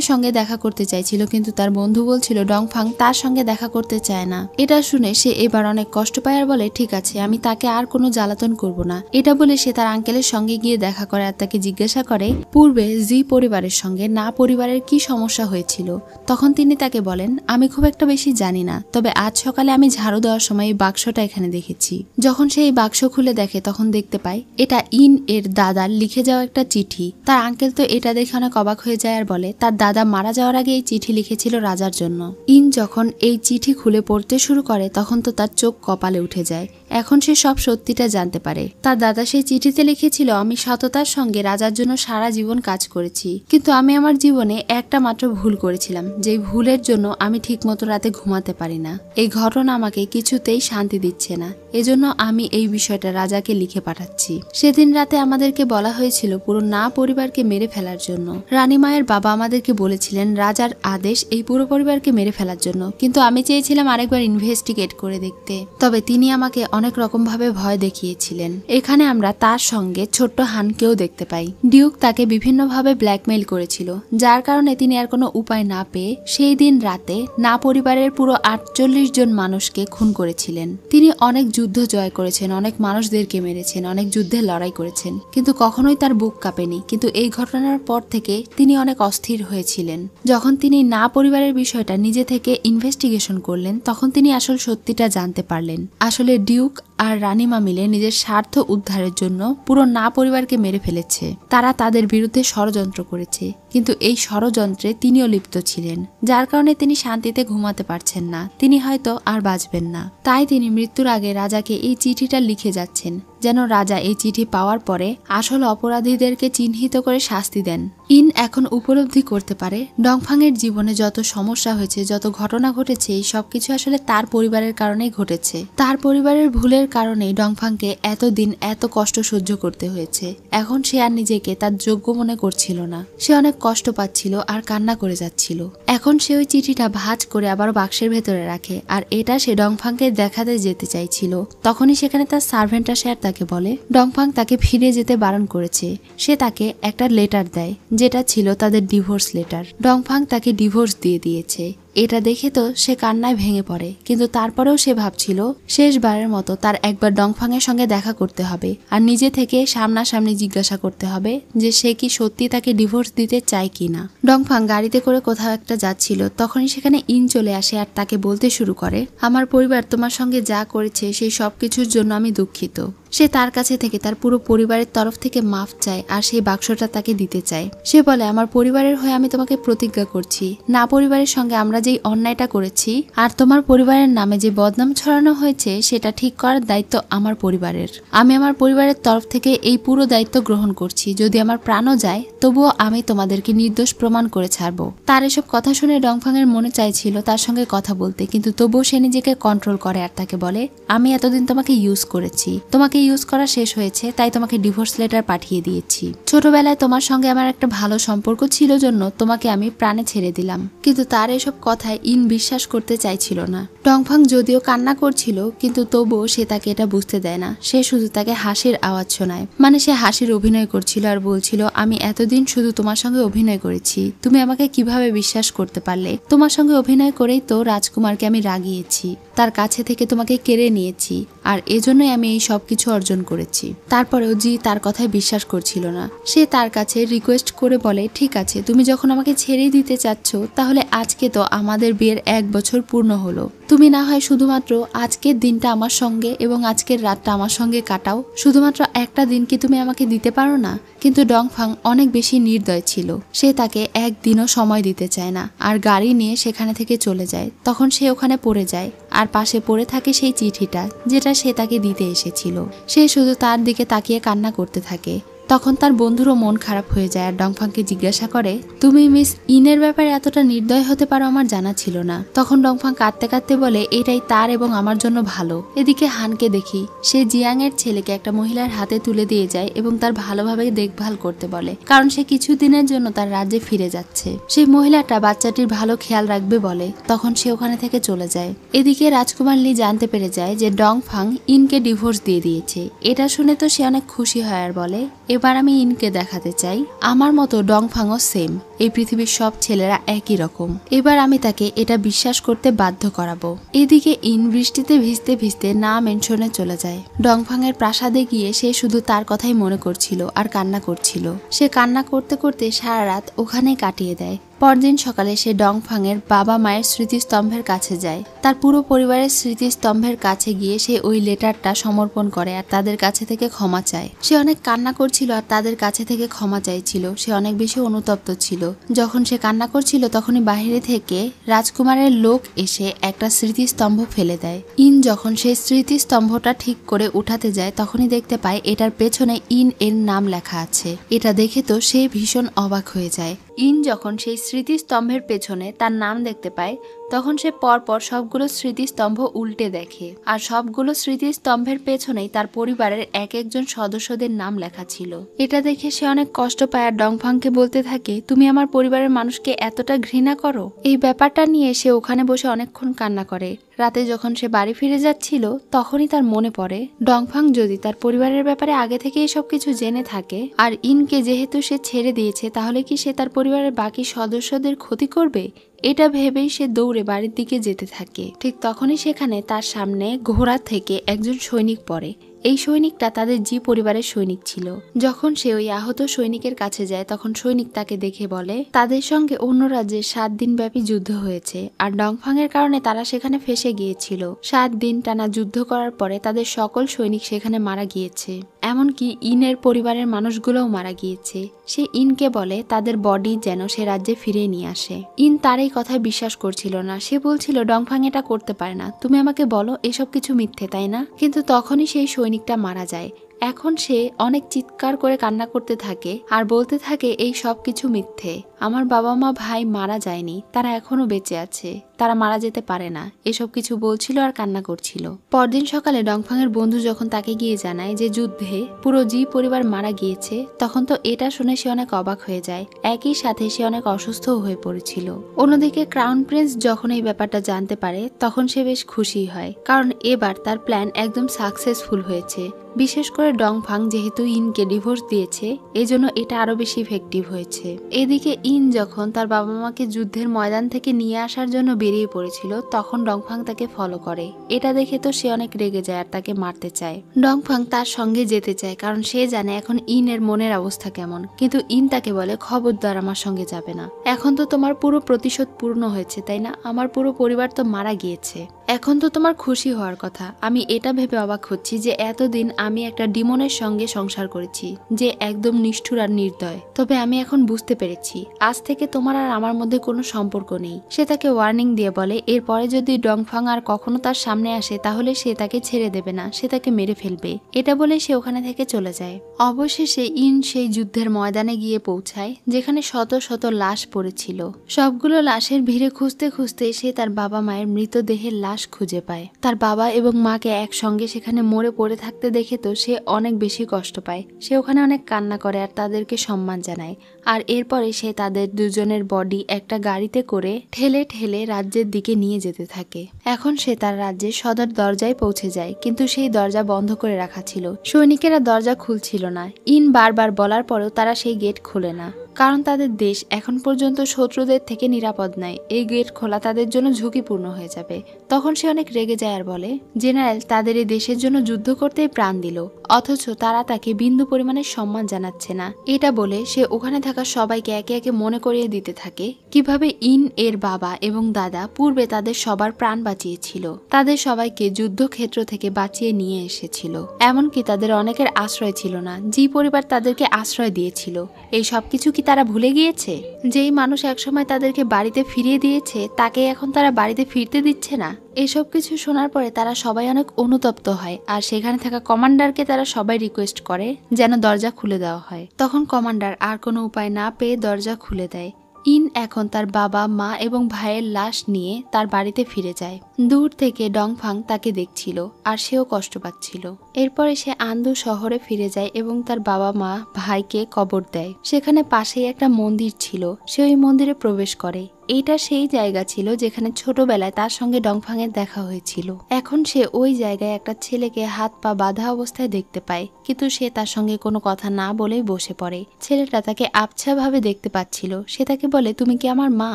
S1: এর সঙ্গে দেখা করতে চাইছিল কিন্তু তার বন্ধু বলছিল ডংফাং তার সঙ্গে দেখা করতে চায় না এটা শুনে সে এবার অনেক কষ্ট পায় আর বলে ঠিক আছে আমি তাকে আর কোনো জ্বালাতন করব না এটা বলে সে তার আঙ্কেলের সঙ্গে গিয়ে দেখা করে আর তাকে জিজ্ঞাসা করে পূর্বে জি পরিবারের সঙ্গে না পরিবারের কি সমস্যা হয়েছিল তখন তিনি তাকে বলেন আমি খুব একটা বেশি জানি না তবে আজ সকালে আমি ঝাড়ু দেওয়ার সময় এই বাক্সটা এখানে দেখেছি যখন সে এই বাক্স খুলে দেখে তখন দেখতে পায় এটা ইন এর দাদার লিখে যাওয়া একটা চিঠি তার আঙ্কেল তো এটা দেখে অনেক অবাক হয়ে যায় আর বলে তার দাদা মারা যাওয়ার আগে এই চিঠি লিখেছিল রাজার জন্য ইন যখন এই চিঠি খুলে পড়তে শুরু করে তখন তো তার চোখ কপালে উঠে যায় এখন সে সব সত্যিটা জানতে পারে তার দাদা সেই চিঠিতে লিখেছিল আমি সততার সঙ্গে রাজার জন্য সারা জীবন কাজ করেছি কিন্তু আমি আমার জীবনে একটা মাত্র ভুল করেছিলাম যে ভুলের জন্য আমি ঠিকমতো রাতে ঘুমাতে পারি না এই ঘটনা আমাকে কিছুতেই শান্তি দিচ্ছে না এজন্য আমি এই বিষয়টা রাজাকে লিখে পাঠাচ্ছি সেদিন রাতে আমাদেরকে বলা হয়েছিল পুরো না পরিবারকে মেরে ফেলার জন্য রানী মায়ের বাবা আমাদেরকে বলেছিলেন রাজার আদেশ এই পুরো পরিবারকে মেরে ফেলার জন্য কিন্তু আমি চেয়েছিলাম আরেকবার ইনভেস্টিগেট করে দেখতে তবে তিনি আমাকে অনেক রকমভাবে ভয় দেখিয়েছিলেন এখানে আমরা তার সঙ্গে ছোট্ট হানকেও দেখতে পাই ডিউক তাকে বিভিন্নভাবে ব্ল্যাকমেইল করেছিল যার কারণে তিনি আর কোনো উপায় না পেয়ে সেই দিন রাতে না পরিবারের পুরো আটচল্লিশ জন মানুষকে খুন করেছিলেন তিনি অনেক যুদ্ধ জয় করেছেন অনেক মানুষদেরকে মেরেছেন অনেক যুদ্ধে লড়াই করেছেন কিন্তু কখনোই তার বুক কাঁপেনি কিন্তু এই ঘটনার পর থেকে তিনি অনেক অস্থির হয়েছিলেন যখন তিনি না পরিবারের বিষয়টা নিজে থেকে ইনভেস্টিগেশন করলেন তখন তিনি আসল সত্যিটা জানতে পারলেন আসলে ডিউক আর রানিমা মিলে নিজের স্বার্থ উদ্ধারের জন্য পুরো না পরিবারকে মেরে ফেলেছে তারা তাদের বিরুদ্ধে ষড়যন্ত্র করেছে কিন্তু এই ষড়যন্ত্রে তিনিও লিপ্ত ছিলেন যার কারণে তিনি শান্তিতে ঘুমাতে পারছেন না তিনি হয়তো আর বাঁচবেন না তাই তিনি মৃত্যুর আগে রাজাকে এই চিঠিটা লিখে যাচ্ছেন যেন রাজা এই চিঠি পাওয়ার পরে আসল অপরাধীদেরকে চিহ্নিত করে শাস্তি দেন ইন এখন উপলব্ধি করতে পারে ডংফাংয়ের জীবনে যত সমস্যা হয়েছে যত ঘটনা ঘটেছে এই সবকিছু আসলে তার পরিবারের কারণেই ঘটেছে তার পরিবারের ভুলের কারণেই ডংফাংকে এতদিন এত কষ্ট সহ্য করতে হয়েছে এখন সে আর নিজেকে তার যোগ্য মনে করছিল না সে অনেক কষ্ট পাচ্ছিল আর কান্না করে যাচ্ছিল এখন সে ওই চিঠিটা ভাজ করে আবার বাক্সের ভেতরে রাখে আর এটা সে ডংফাংকে দেখাতে যেতে চাইছিল তখনই সেখানে তার সার্ভেন্ট আসে আর তাকে বলে ডংফাং তাকে ফিরে যেতে বারণ করেছে সে তাকে একটা লেটার দেয় যেটা ছিল তাদের ডিভোর্স লেটার ডংফাং তাকে ডিভোর্স দিয়ে দিয়েছে এটা দেখে তো সে কান্নায় ভেঙে পড়ে কিন্তু তারপরেও সে ভাবছিল শেষবারের মতো তার একবার এর সঙ্গে দেখা করতে হবে আর নিজে থেকে সামনাসামনি জিজ্ঞাসা করতে হবে যে সে কি সত্যি তাকে ডিভোর্স দিতে চায় কি না ডংফাং গাড়িতে করে কোথাও একটা যাচ্ছিল তখনই সেখানে ইন চলে আসে আর তাকে বলতে শুরু করে আমার পরিবার তোমার সঙ্গে যা করেছে সেই সব কিছুর জন্য আমি দুঃখিত সে তার কাছে থেকে তার পুরো পরিবারের তরফ থেকে মাফ চায় আর সেই বাক্সটা তাকে দিতে চায় সে বলে আমার পরিবারের হয়ে আমি তোমাকে প্রতিজ্ঞা করছি না পরিবারের সঙ্গে আমরা যেই অন্যায়টা করেছি আর তোমার পরিবারের নামে যে বদনাম ছড়ানো হয়েছে সেটা ঠিক করার দায়িত্ব আমার পরিবারের আমি আমার পরিবারের তরফ থেকে এই পুরো দায়িত্ব গ্রহণ করছি যদি আমার প্রাণও যায় তবুও আমি তোমাদেরকে নির্দোষ প্রমাণ করে ছাড়বো তার এসব কথা শুনে ডংফাংয়ের মনে চাইছিল তার সঙ্গে কথা বলতে কিন্তু তবুও সে নিজেকে কন্ট্রোল করে আর তাকে বলে আমি এতদিন তোমাকে ইউজ করেছি তোমাকে ইউজ করা শেষ হয়েছে তাই তোমাকে ডিভোর্স লেটার পাঠিয়ে দিয়েছি ছোটবেলায় তোমার সঙ্গে আমার একটা ভালো সম্পর্ক ছিল জন্য তোমাকে আমি প্রাণে ছেড়ে দিলাম কিন্তু তার এসব কথায় ইন বিশ্বাস করতে চাইছিল না টংফাং যদিও কান্না করছিল কিন্তু তবুও সে তাকে এটা বুঝতে দেয় না সে শুধু তাকে হাসির আওয়াজ শোনায় মানে সে হাসির অভিনয় করছিল আর বলছিল আমি এতদিন শুধু তোমার সঙ্গে অভিনয় করেছি তুমি আমাকে কিভাবে বিশ্বাস করতে পারলে তোমার সঙ্গে অভিনয় করেই তো রাজকুমারকে আমি রাগিয়েছি তার কাছে থেকে তোমাকে কেড়ে নিয়েছি আর এজন্যই আমি এই সব কিছু অর্জন করেছি তারপরেও জি তার কথায় বিশ্বাস করছিল না সে তার কাছে রিকোয়েস্ট করে বলে ঠিক আছে তুমি যখন আমাকে ছেড়ে দিতে চাচ্ছ তাহলে আজকে তো আমাদের বিয়ের এক বছর পূর্ণ হলো তুমি না হয় শুধুমাত্র আজকের দিনটা আমার সঙ্গে এবং আজকের রাতটা আমার সঙ্গে কাটাও শুধুমাত্র একটা দিন কি তুমি আমাকে দিতে পারো না কিন্তু ডং ফাং অনেক বেশি নির্দয় ছিল সে তাকে একদিনও সময় দিতে চায় না আর গাড়ি নিয়ে সেখানে থেকে চলে যায় তখন সে ওখানে পড়ে যায় আর পাশে পড়ে থাকে সেই চিঠিটা যেটা সে তাকে দিতে এসেছিল সে শুধু তার দিকে তাকিয়ে কান্না করতে থাকে তখন তার বন্ধুরও মন খারাপ হয়ে যায় আর ডংফাংকে জিজ্ঞাসা করে তুমি মিস ইনের ব্যাপারে এতটা নির্দয় হতে পারো আমার জানা ছিল না তখন ডংফাং কাঁদতে কাঁদতে বলে এটাই তার এবং আমার জন্য ভালো এদিকে হানকে দেখি সে জিয়াং এর ছেলেকে একটা মহিলার হাতে তুলে দিয়ে যায় এবং তার ভালোভাবে দেখভাল করতে বলে কারণ সে কিছুদিনের জন্য তার রাজ্যে ফিরে যাচ্ছে সেই মহিলাটা বাচ্চাটির ভালো খেয়াল রাখবে বলে তখন সে ওখানে থেকে চলে যায় এদিকে রাজকুমার লি জানতে পেরে যায় যে ডং ফাং ইনকে ডিভোর্স দিয়ে দিয়েছে এটা শুনে তো সে অনেক খুশি হয় আর বলে এবার আমি ইনকে দেখাতে চাই আমার মতো ডংফাংও সেম এই পৃথিবীর সব ছেলেরা একই রকম এবার আমি তাকে এটা বিশ্বাস করতে বাধ্য করাবো এদিকে ইন বৃষ্টিতে ভিজতে ভিজতে না মেনশনে চলে যায় ডংফাংয়ের প্রাসাদে গিয়ে সে শুধু তার কথাই মনে করছিল আর কান্না করছিল সে কান্না করতে করতে সারা রাত ওখানেই কাটিয়ে দেয় পরদিন সকালে সে ডংফাংয়ের বাবা মায়ের স্মৃতিস্তম্ভের কাছে যায় তার পুরো পরিবারের স্মৃতিস্তম্ভের কাছে গিয়ে সে ওই লেটারটা সমর্পণ করে আর তাদের কাছে থেকে ক্ষমা চায় সে অনেক কান্না করছিল আর তাদের কাছে থেকে ক্ষমা চাইছিল সে অনেক বেশি অনুতপ্ত ছিল যখন সে কান্না করছিল তখনই বাহিরে থেকে রাজকুমারের লোক এসে একটা স্মৃতিস্তম্ভ ফেলে দেয় ইন যখন সেই স্মৃতিস্তম্ভটা ঠিক করে উঠাতে যায় তখনই দেখতে পায় এটার পেছনে ইন এর নাম লেখা আছে এটা দেখে তো সে ভীষণ অবাক হয়ে যায় ইন যখন সেই স্মৃতিস্তম্ভের পেছনে তার নাম দেখতে পায় তখন সে পরপর সবগুলো স্মৃতিস্তম্ভ উল্টে দেখে আর সবগুলো স্মৃতিস্তম্ভের পেছনেই তার পরিবারের এক একজন সদস্যদের নাম লেখা ছিল এটা দেখে সে অনেক কষ্ট পায় আর ডংফাংকে বলতে থাকে তুমি আমার পরিবারের মানুষকে এতটা ঘৃণা করো এই ব্যাপারটা নিয়ে সে ওখানে বসে অনেকক্ষণ কান্না করে রাতে যখন সে বাড়ি ফিরে যাচ্ছিল তখনই তার মনে পড়ে ডংফাং যদি তার পরিবারের ব্যাপারে আগে থেকেই সব কিছু জেনে থাকে আর ইনকে যেহেতু সে ছেড়ে দিয়েছে তাহলে কি সে তার পরিবারের বাকি সদস্যদের ক্ষতি করবে এটা ভেবেই সে দৌড়ে বাড়ির দিকে যেতে থাকে ঠিক তখনই সেখানে তার সামনে ঘোড়া থেকে একজন সৈনিক পড়ে এই সৈনিকটা তাদের জি পরিবারের সৈনিক ছিল যখন সে ওই আহত সৈনিকের কাছে যায় তখন সৈনিক তাকে দেখে বলে তাদের সঙ্গে অন্য রাজ্যে সাত দিন ব্যাপী যুদ্ধ হয়েছে আর ডংফাং এর কারণে তারা সেখানে ফেসে গিয়েছিল সাত দিন টানা যুদ্ধ করার পরে তাদের সকল সৈনিক সেখানে মারা গিয়েছে এমনকি ইনের পরিবারের মানুষগুলোও মারা গিয়েছে সে ইনকে বলে তাদের বডি যেন সে রাজ্যে ফিরে নিয়ে আসে ইন তার এই কথায় বিশ্বাস করছিল না সে বলছিল ডংফাং এটা করতে পারে না তুমি আমাকে বলো এসব কিছু মিথ্যে তাই না কিন্তু তখনই সেই সৈনিকটা মারা যায় এখন সে অনেক চিৎকার করে কান্না করতে থাকে আর বলতে থাকে এই সব কিছু মিথ্যে আমার বাবা মা ভাই মারা যায়নি তারা এখনও বেঁচে আছে তারা মারা যেতে পারে না এসব কিছু বলছিল আর কান্না করছিল পরদিন সকালে ডংফাংয়ের বন্ধু যখন তাকে গিয়ে জানায় যে যুদ্ধে পুরো জি পরিবার মারা গিয়েছে তখন তো এটা শুনে সে অনেক অবাক হয়ে যায় একই সাথে সে অনেক অসুস্থও হয়ে পড়েছিল অন্যদিকে ক্রাউন প্রিন্স যখন এই ব্যাপারটা জানতে পারে তখন সে বেশ খুশি হয় কারণ এবার তার প্ল্যান একদম সাকসেসফুল হয়েছে বিশেষ করে ডংফাং যেহেতু ইনকে ডিভোর্স দিয়েছে এজন্য এটা আরো বেশি ইফেক্টিভ হয়েছে এদিকে ইন যখন তার বাবা মাকে যুদ্ধের ময়দান থেকে নিয়ে আসার জন্য বেরিয়ে পড়েছিল তখন ডংফাং তাকে ফলো করে এটা দেখে তো সে অনেক রেগে যায় আর তাকে মারতে চায় ডংফাং তার সঙ্গে যেতে চায় কারণ সে জানে এখন ইনের মনের অবস্থা কেমন কিন্তু ইন তাকে বলে খবরদার আমার সঙ্গে যাবে না এখন তো তোমার পুরো প্রতিশোধ পূর্ণ হয়েছে তাই না আমার পুরো পরিবার তো মারা গিয়েছে এখন তো তোমার খুশি হওয়ার কথা আমি এটা ভেবে অবাক হচ্ছি যে এতদিন আমি একটা ডিমনের সঙ্গে সংসার করেছি যে একদম নিষ্ঠুর আর নির্দয় তবে আমি এখন বুঝতে পেরেছি আজ থেকে তোমার আর আমার মধ্যে কোনো সম্পর্ক নেই সে তাকে ওয়ার্নিং দিয়ে বলে এরপরে যদি ডংফাং আর কখনো তার সামনে আসে তাহলে সে তাকে ছেড়ে দেবে না সে তাকে মেরে ফেলবে এটা বলে সে ওখানে থেকে চলে যায় অবশেষে ইন সেই যুদ্ধের ময়দানে গিয়ে পৌঁছায় যেখানে শত শত লাশ পড়েছিল সবগুলো লাশের ভিড়ে খুঁজতে খুঁজতে সে তার বাবা মায়ের মৃতদেহের লাশ লাশ খুঁজে পায় তার বাবা এবং মাকে একসঙ্গে সেখানে মরে পড়ে থাকতে দেখে তো সে অনেক বেশি কষ্ট পায় সে ওখানে অনেক কান্না করে আর তাদেরকে সম্মান জানায় আর এরপরে সে তাদের দুজনের বডি একটা গাড়িতে করে ঠেলে ঠেলে রাজ্যের দিকে নিয়ে যেতে থাকে এখন সে তার রাজ্যের সদর দরজায় পৌঁছে যায় কিন্তু সেই দরজা বন্ধ করে রাখা ছিল সৈনিকেরা দরজা খুলছিল না ইন বারবার বলার পরেও তারা সেই গেট খোলে না কারণ তাদের দেশ এখন পর্যন্ত শত্রুদের থেকে নিরাপদ নয় এই গেট খোলা তাদের জন্য ঝুঁকিপূর্ণ হয়ে যাবে তখন সে অনেক রেগে যায় আর বলে জেনারেল তাদের এই দেশের জন্য যুদ্ধ করতেই প্রাণ দিল অথচ তারা তাকে বিন্দু পরিমাণে সম্মান জানাচ্ছে না এটা বলে সে ওখানে থাকা সবাইকে একে একে মনে করিয়ে দিতে থাকে কিভাবে ইন এর বাবা এবং দাদা পূর্বে তাদের সবার প্রাণ বাঁচিয়েছিল তাদের সবাইকে যুদ্ধক্ষেত্র থেকে বাঁচিয়ে নিয়ে এসেছিল এমনকি তাদের অনেকের আশ্রয় ছিল না যে পরিবার তাদেরকে আশ্রয় দিয়েছিল এই সব কিছু কি তারা ভুলে গিয়েছে যেই মানুষ একসময় তাদেরকে বাড়িতে ফিরিয়ে দিয়েছে তাকে এখন তারা বাড়িতে ফিরতে দিচ্ছে না এসব কিছু শোনার পরে তারা সবাই অনেক অনুতপ্ত হয় আর সেখানে থাকা কমান্ডারকে তারা সবাই রিকোয়েস্ট করে যেন দরজা খুলে দেওয়া হয় তখন কমান্ডার আর কোনো উপায় না পেয়ে দরজা খুলে দেয় ইন এখন তার বাবা মা এবং ভাইয়ের লাশ নিয়ে তার বাড়িতে ফিরে যায় দূর থেকে ডংফাং তাকে দেখছিল আর সেও কষ্ট পাচ্ছিল এরপরে সে আন্দু শহরে ফিরে যায় এবং তার বাবা মা ভাইকে কবর দেয় সেখানে পাশেই একটা মন্দির ছিল সে ওই মন্দিরে প্রবেশ করে এইটা সেই জায়গা ছিল যেখানে ছোটবেলায় তার সঙ্গে ডংফাংয়ের দেখা হয়েছিল এখন সে ওই জায়গায় একটা ছেলেকে হাত পা বাঁধা অবস্থায় দেখতে পায় কিন্তু সে তার সঙ্গে কোনো কথা না বলেই বসে পড়ে ছেলেটা তাকে আবছাভাবে দেখতে পাচ্ছিল সে তাকে বলে তুমি কি আমার মা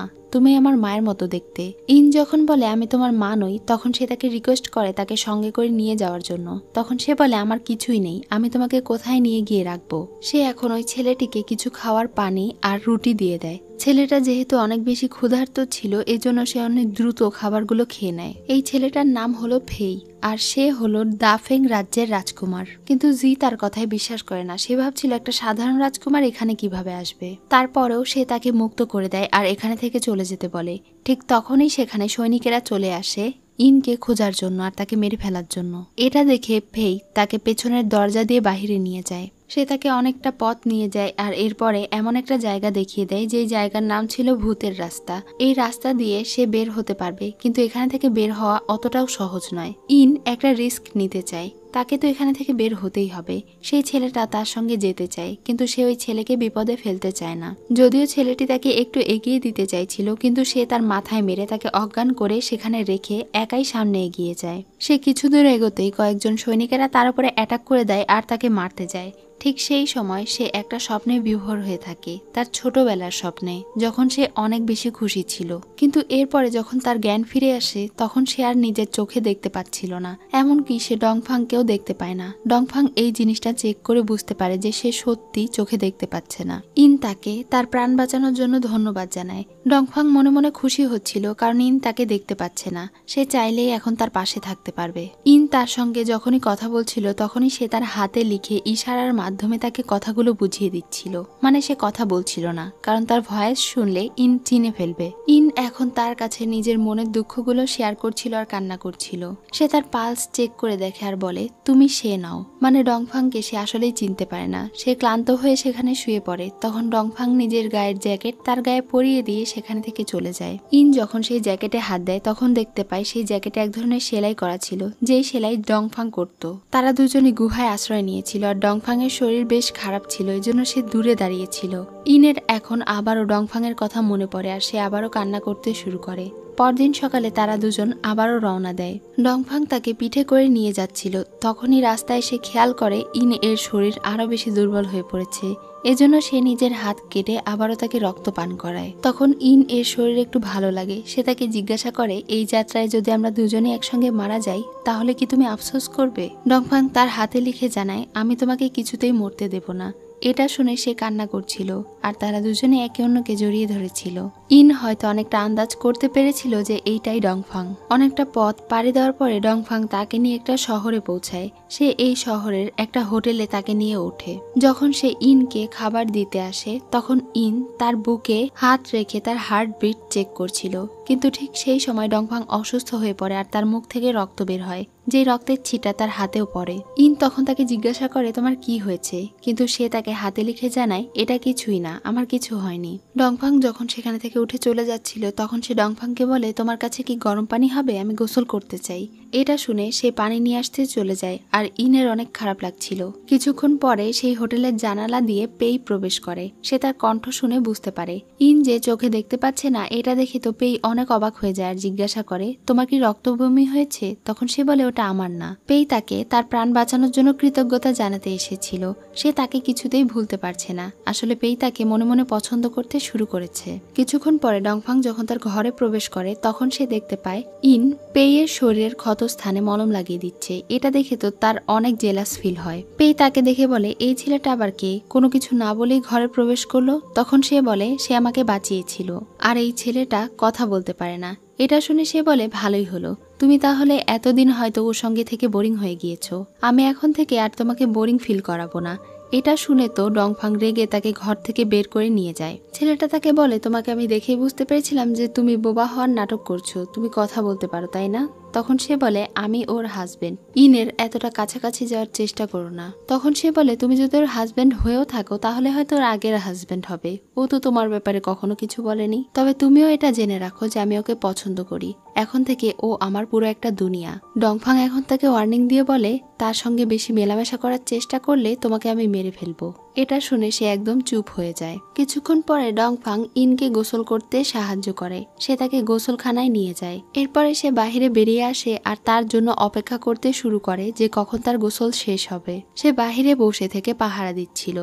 S1: তুমি আমার মায়ের মতো দেখতে ইন যখন বলে আমি তোমার মা নই তখন সে তাকে রিকোয়েস্ট করে তাকে সঙ্গে করে নিয়ে যাওয়ার জন্য তখন সে বলে আমার কিছুই নেই আমি তোমাকে কোথায় নিয়ে গিয়ে রাখবো সে এখন ওই ছেলেটিকে কিছু খাওয়ার পানি আর রুটি দিয়ে দেয় ছেলেটা যেহেতু অনেক বেশি ক্ষুধার্ত ছিল এজন্য সে অনেক দ্রুত খাবারগুলো খেয়ে নেয় এই ছেলেটার নাম হলো ফেই আর সে হলো দাফেং রাজ্যের রাজকুমার কিন্তু জি তার কথায় বিশ্বাস করে না সে ভাবছিল একটা সাধারণ রাজকুমার এখানে কিভাবে আসবে তারপরেও সে তাকে মুক্ত করে দেয় আর এখানে থেকে চলে চলে যেতে বলে ঠিক তখনই সেখানে সৈনিকেরা চলে আসে ইনকে খোঁজার জন্য আর তাকে মেরে ফেলার জন্য এটা দেখে ফেই তাকে পেছনের দরজা দিয়ে বাহিরে নিয়ে যায় সে তাকে অনেকটা পথ নিয়ে যায় আর এরপরে এমন একটা জায়গা দেখিয়ে দেয় যেই জায়গার নাম ছিল ভূতের রাস্তা এই রাস্তা দিয়ে সে বের হতে পারবে কিন্তু এখানে থেকে বের হওয়া অতটাও সহজ নয় ইন একটা রিস্ক নিতে চায় তাকে তো এখানে থেকে বের হতেই হবে সেই ছেলেটা তার সঙ্গে যেতে চায় কিন্তু সে ওই ছেলেকে বিপদে ফেলতে চায় না যদিও ছেলেটি তাকে একটু এগিয়ে দিতে চাইছিল কিন্তু সে তার মাথায় মেরে তাকে অজ্ঞান করে সেখানে রেখে একাই সামনে এগিয়ে যায় সে কিছু দূর এগোতেই কয়েকজন সৈনিকেরা তার উপরে অ্যাটাক করে দেয় আর তাকে মারতে যায় ঠিক সেই সময় সে একটা স্বপ্নে বিভোর হয়ে থাকে তার ছোটবেলার স্বপ্নে যখন সে অনেক বেশি খুশি ছিল কিন্তু এরপরে যখন তার জ্ঞান ফিরে আসে তখন সে আর নিজের চোখে দেখতে পাচ্ছিল না এমনকি সে ডংফাংকেও দেখতে পায় না ডংফাং এই জিনিসটা চেক করে বুঝতে পারে যে সে সত্যি চোখে দেখতে পাচ্ছে না ইন তাকে তার প্রাণ বাঁচানোর জন্য ধন্যবাদ জানায় ডংফাং মনে মনে খুশি হচ্ছিল কারণ ইন তাকে দেখতে পাচ্ছে না সে চাইলেই এখন তার পাশে থাকতে পারবে ইন তার সঙ্গে যখনই কথা বলছিল তখনই সে তার হাতে লিখে ইশারার মাধ্যমে তাকে কথাগুলো বুঝিয়ে দিচ্ছিল মানে সে কথা বলছিল না কারণ তার ভয়েস শুনলে ইন চিনে ফেলবে ইন এখন তার কাছে নিজের মনের দুঃখগুলো শেয়ার করছিল আর কান্না করছিল সে তার পালস চেক করে দেখে আর বলে তুমি সে নাও মানে ডংফাংকে সে আসলেই চিনতে পারে না সে ক্লান্ত হয়ে সেখানে শুয়ে পড়ে তখন ডংফাং নিজের গায়ের জ্যাকেট তার গায়ে পরিয়ে দিয়ে সেখান থেকে চলে যায় ইন যখন সেই জ্যাকেটে হাত দেয় তখন দেখতে পায় সেই জ্যাকেটে এক ধরনের সেলাই করা ছিল যেই সেলাই ডংফাং করত তারা দুজনই গুহায় আশ্রয় নিয়েছিল আর ডংফাং এর শরীর বেশ খারাপ ছিল এই জন্য সে দূরে দাঁড়িয়েছিল ইনের এখন আবারও ডংফাং এর কথা মনে পড়ে আর সে আবারও কান্না করতে শুরু করে পরদিন সকালে তারা দুজন আবারও রওনা দেয় ডংফাং তাকে পিঠে করে নিয়ে যাচ্ছিল তখনই রাস্তায় সে খেয়াল করে ইন এর শরীর আরও বেশি দুর্বল হয়ে পড়েছে এজন্য সে নিজের হাত কেটে আবারও তাকে রক্ত পান করায় তখন ইন এর শরীর একটু ভালো লাগে সে তাকে জিজ্ঞাসা করে এই যাত্রায় যদি আমরা দুজনে একসঙ্গে মারা যাই তাহলে কি তুমি আফসোস করবে ডংফাং তার হাতে লিখে জানায় আমি তোমাকে কিছুতেই মরতে দেব না এটা শুনে সে কান্না করছিল আর তারা দুজনে একে অন্যকে জড়িয়ে ধরেছিল ইন হয়তো অনেকটা আন্দাজ করতে পেরেছিল যে এইটাই ডংফাং অনেকটা পথ পাড়ি দেওয়ার পরে ডংফাং তাকে নিয়ে একটা শহরে পৌঁছায় সে এই শহরের একটা হোটেলে তাকে নিয়ে ওঠে যখন সে ইনকে খাবার দিতে আসে তখন ইন তার বুকে হাত রেখে তার হার্টবিট চেক করছিল কিন্তু ঠিক সেই সময় ডংফাং অসুস্থ হয়ে পড়ে আর তার মুখ থেকে রক্ত বের হয় যে রক্তের ছিটা তার হাতেও পড়ে ইন তখন তাকে জিজ্ঞাসা করে তোমার কি হয়েছে কিন্তু সে তাকে হাতে লিখে জানায় এটা কিছুই না আমার কিছু হয়নি ডংফাং যখন সেখানে থেকে উঠে চলে যাচ্ছিল তখন সে ডংফাংকে বলে তোমার কাছে কি গরম পানি হবে আমি গোসল করতে চাই এটা শুনে সে পানি নিয়ে আসতে চলে যায় আর ইনের অনেক খারাপ লাগছিল কিছুক্ষণ পরে সেই হোটেলের জানালা দিয়ে পেই প্রবেশ করে সে তার কণ্ঠ শুনে বুঝতে পারে ইন যে চোখে দেখতে পাচ্ছে না এটা দেখে তো পেই অনেক অবাক হয়ে যায় আর জিজ্ঞাসা করে তোমার কি রক্তবমি হয়েছে তখন সে বলে ওটা আমার না পেই তাকে তার প্রাণ বাঁচানোর জন্য কৃতজ্ঞতা জানাতে এসেছিল সে তাকে কিছুতেই ভুলতে পারছে না আসলে পেই তাকে মনে মনে পছন্দ করতে শুরু করেছে কিছুক্ষণ পরে ডংফাং যখন তার ঘরে প্রবেশ করে তখন সে দেখতে পায় ইন পেইয়ের শরীরের ক্ষত স্থানে মলম লাগিয়ে দিচ্ছে এটা দেখে তো তার অনেক জেলাস ফিল হয় পেই তাকে দেখে বলে এই ছেলেটা আবার কে কোনো কিছু না বলেই ঘরে প্রবেশ করলো তখন সে বলে সে আমাকে বাঁচিয়েছিল আর এই ছেলেটা কথা বলতে পারে না এটা শুনে সে বলে ভালোই হলো তুমি তাহলে এতদিন হয়তো ওর সঙ্গে থেকে বোরিং হয়ে গিয়েছ আমি এখন থেকে আর তোমাকে বোরিং ফিল করাবো না এটা শুনে তো ডংফাং রেগে তাকে ঘর থেকে বের করে নিয়ে যায় ছেলেটা তাকে বলে তোমাকে আমি দেখেই বুঝতে পেরেছিলাম যে তুমি বোবা হওয়ার নাটক করছো তুমি কথা বলতে পারো তাই না তখন সে বলে আমি ওর হাজবেন্ড ইনের এতটা কাছাকাছি যাওয়ার চেষ্টা করো না তখন সে বলে তুমি যদি ওর হাজবেন্ড হয়েও থাকো তাহলে হয়তো ওর আগের হাজবেন্ড হবে ও তো তোমার ব্যাপারে কখনো কিছু বলেনি তবে তুমিও এটা জেনে রাখো যে আমি ওকে পছন্দ করি এখন থেকে ও আমার পুরো একটা দুনিয়া ডংফাং এখন তাকে ওয়ার্নিং দিয়ে বলে তার সঙ্গে বেশি মেলামেশা করার চেষ্টা করলে তোমাকে আমি মেরে ফেলবো এটা শুনে সে একদম চুপ হয়ে যায় কিছুক্ষণ পরে ডং ফাং ইনকে গোসল করতে সাহায্য করে সে তাকে গোসলখানায় নিয়ে যায় এরপরে সে বাহিরে বেরিয়ে আসে আর তার জন্য অপেক্ষা করতে শুরু করে যে কখন তার গোসল শেষ হবে সে বাহিরে বসে থেকে পাহারা দিচ্ছিল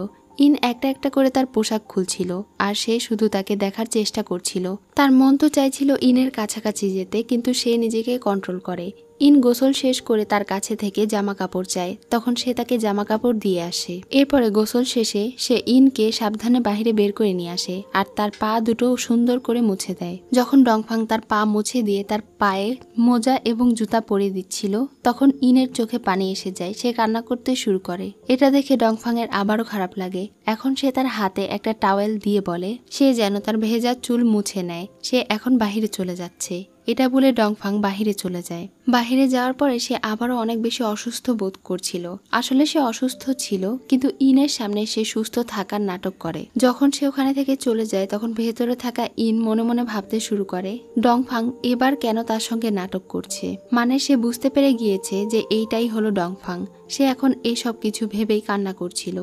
S1: ইন একটা একটা করে তার পোশাক খুলছিল আর সে শুধু তাকে দেখার চেষ্টা করছিল তার মন তো চাইছিল ইনের কাছাকাছি যেতে কিন্তু সে নিজেকে কন্ট্রোল করে ইন গোসল শেষ করে তার কাছে থেকে জামা কাপড় চায় তখন সে তাকে জামা কাপড় দিয়ে আসে এরপরে গোসল শেষে সে ইনকে সাবধানে বাহিরে বের করে নিয়ে আসে আর তার পা দুটো সুন্দর করে মুছে দেয় যখন ডংফাং তার পা মুছে দিয়ে তার পায়ে মোজা এবং জুতা পরে দিচ্ছিল তখন ইনের চোখে পানি এসে যায় সে কান্না করতে শুরু করে এটা দেখে এর আবারও খারাপ লাগে এখন সে তার হাতে একটা টাওয়েল দিয়ে বলে সে যেন তার ভেজা চুল মুছে নেয় সে এখন বাহিরে চলে যাচ্ছে এটা বলে ডংফাং বাহিরে চলে যায় বাহিরে যাওয়ার পরে সে আবারও অনেক বেশি অসুস্থ বোধ করছিল আসলে সে অসুস্থ ছিল কিন্তু ইনের সামনে সে সুস্থ থাকার নাটক করে যখন সে ওখানে থেকে চলে যায় তখন ভেতরে থাকা ইন মনে মনে ভাবতে শুরু করে ডংফাং এবার কেন তার সঙ্গে নাটক করছে মানে সে বুঝতে পেরে গিয়েছে যে এইটাই হলো ডংফাং সে এখন এসব কিছু ভেবেই কান্না করছিল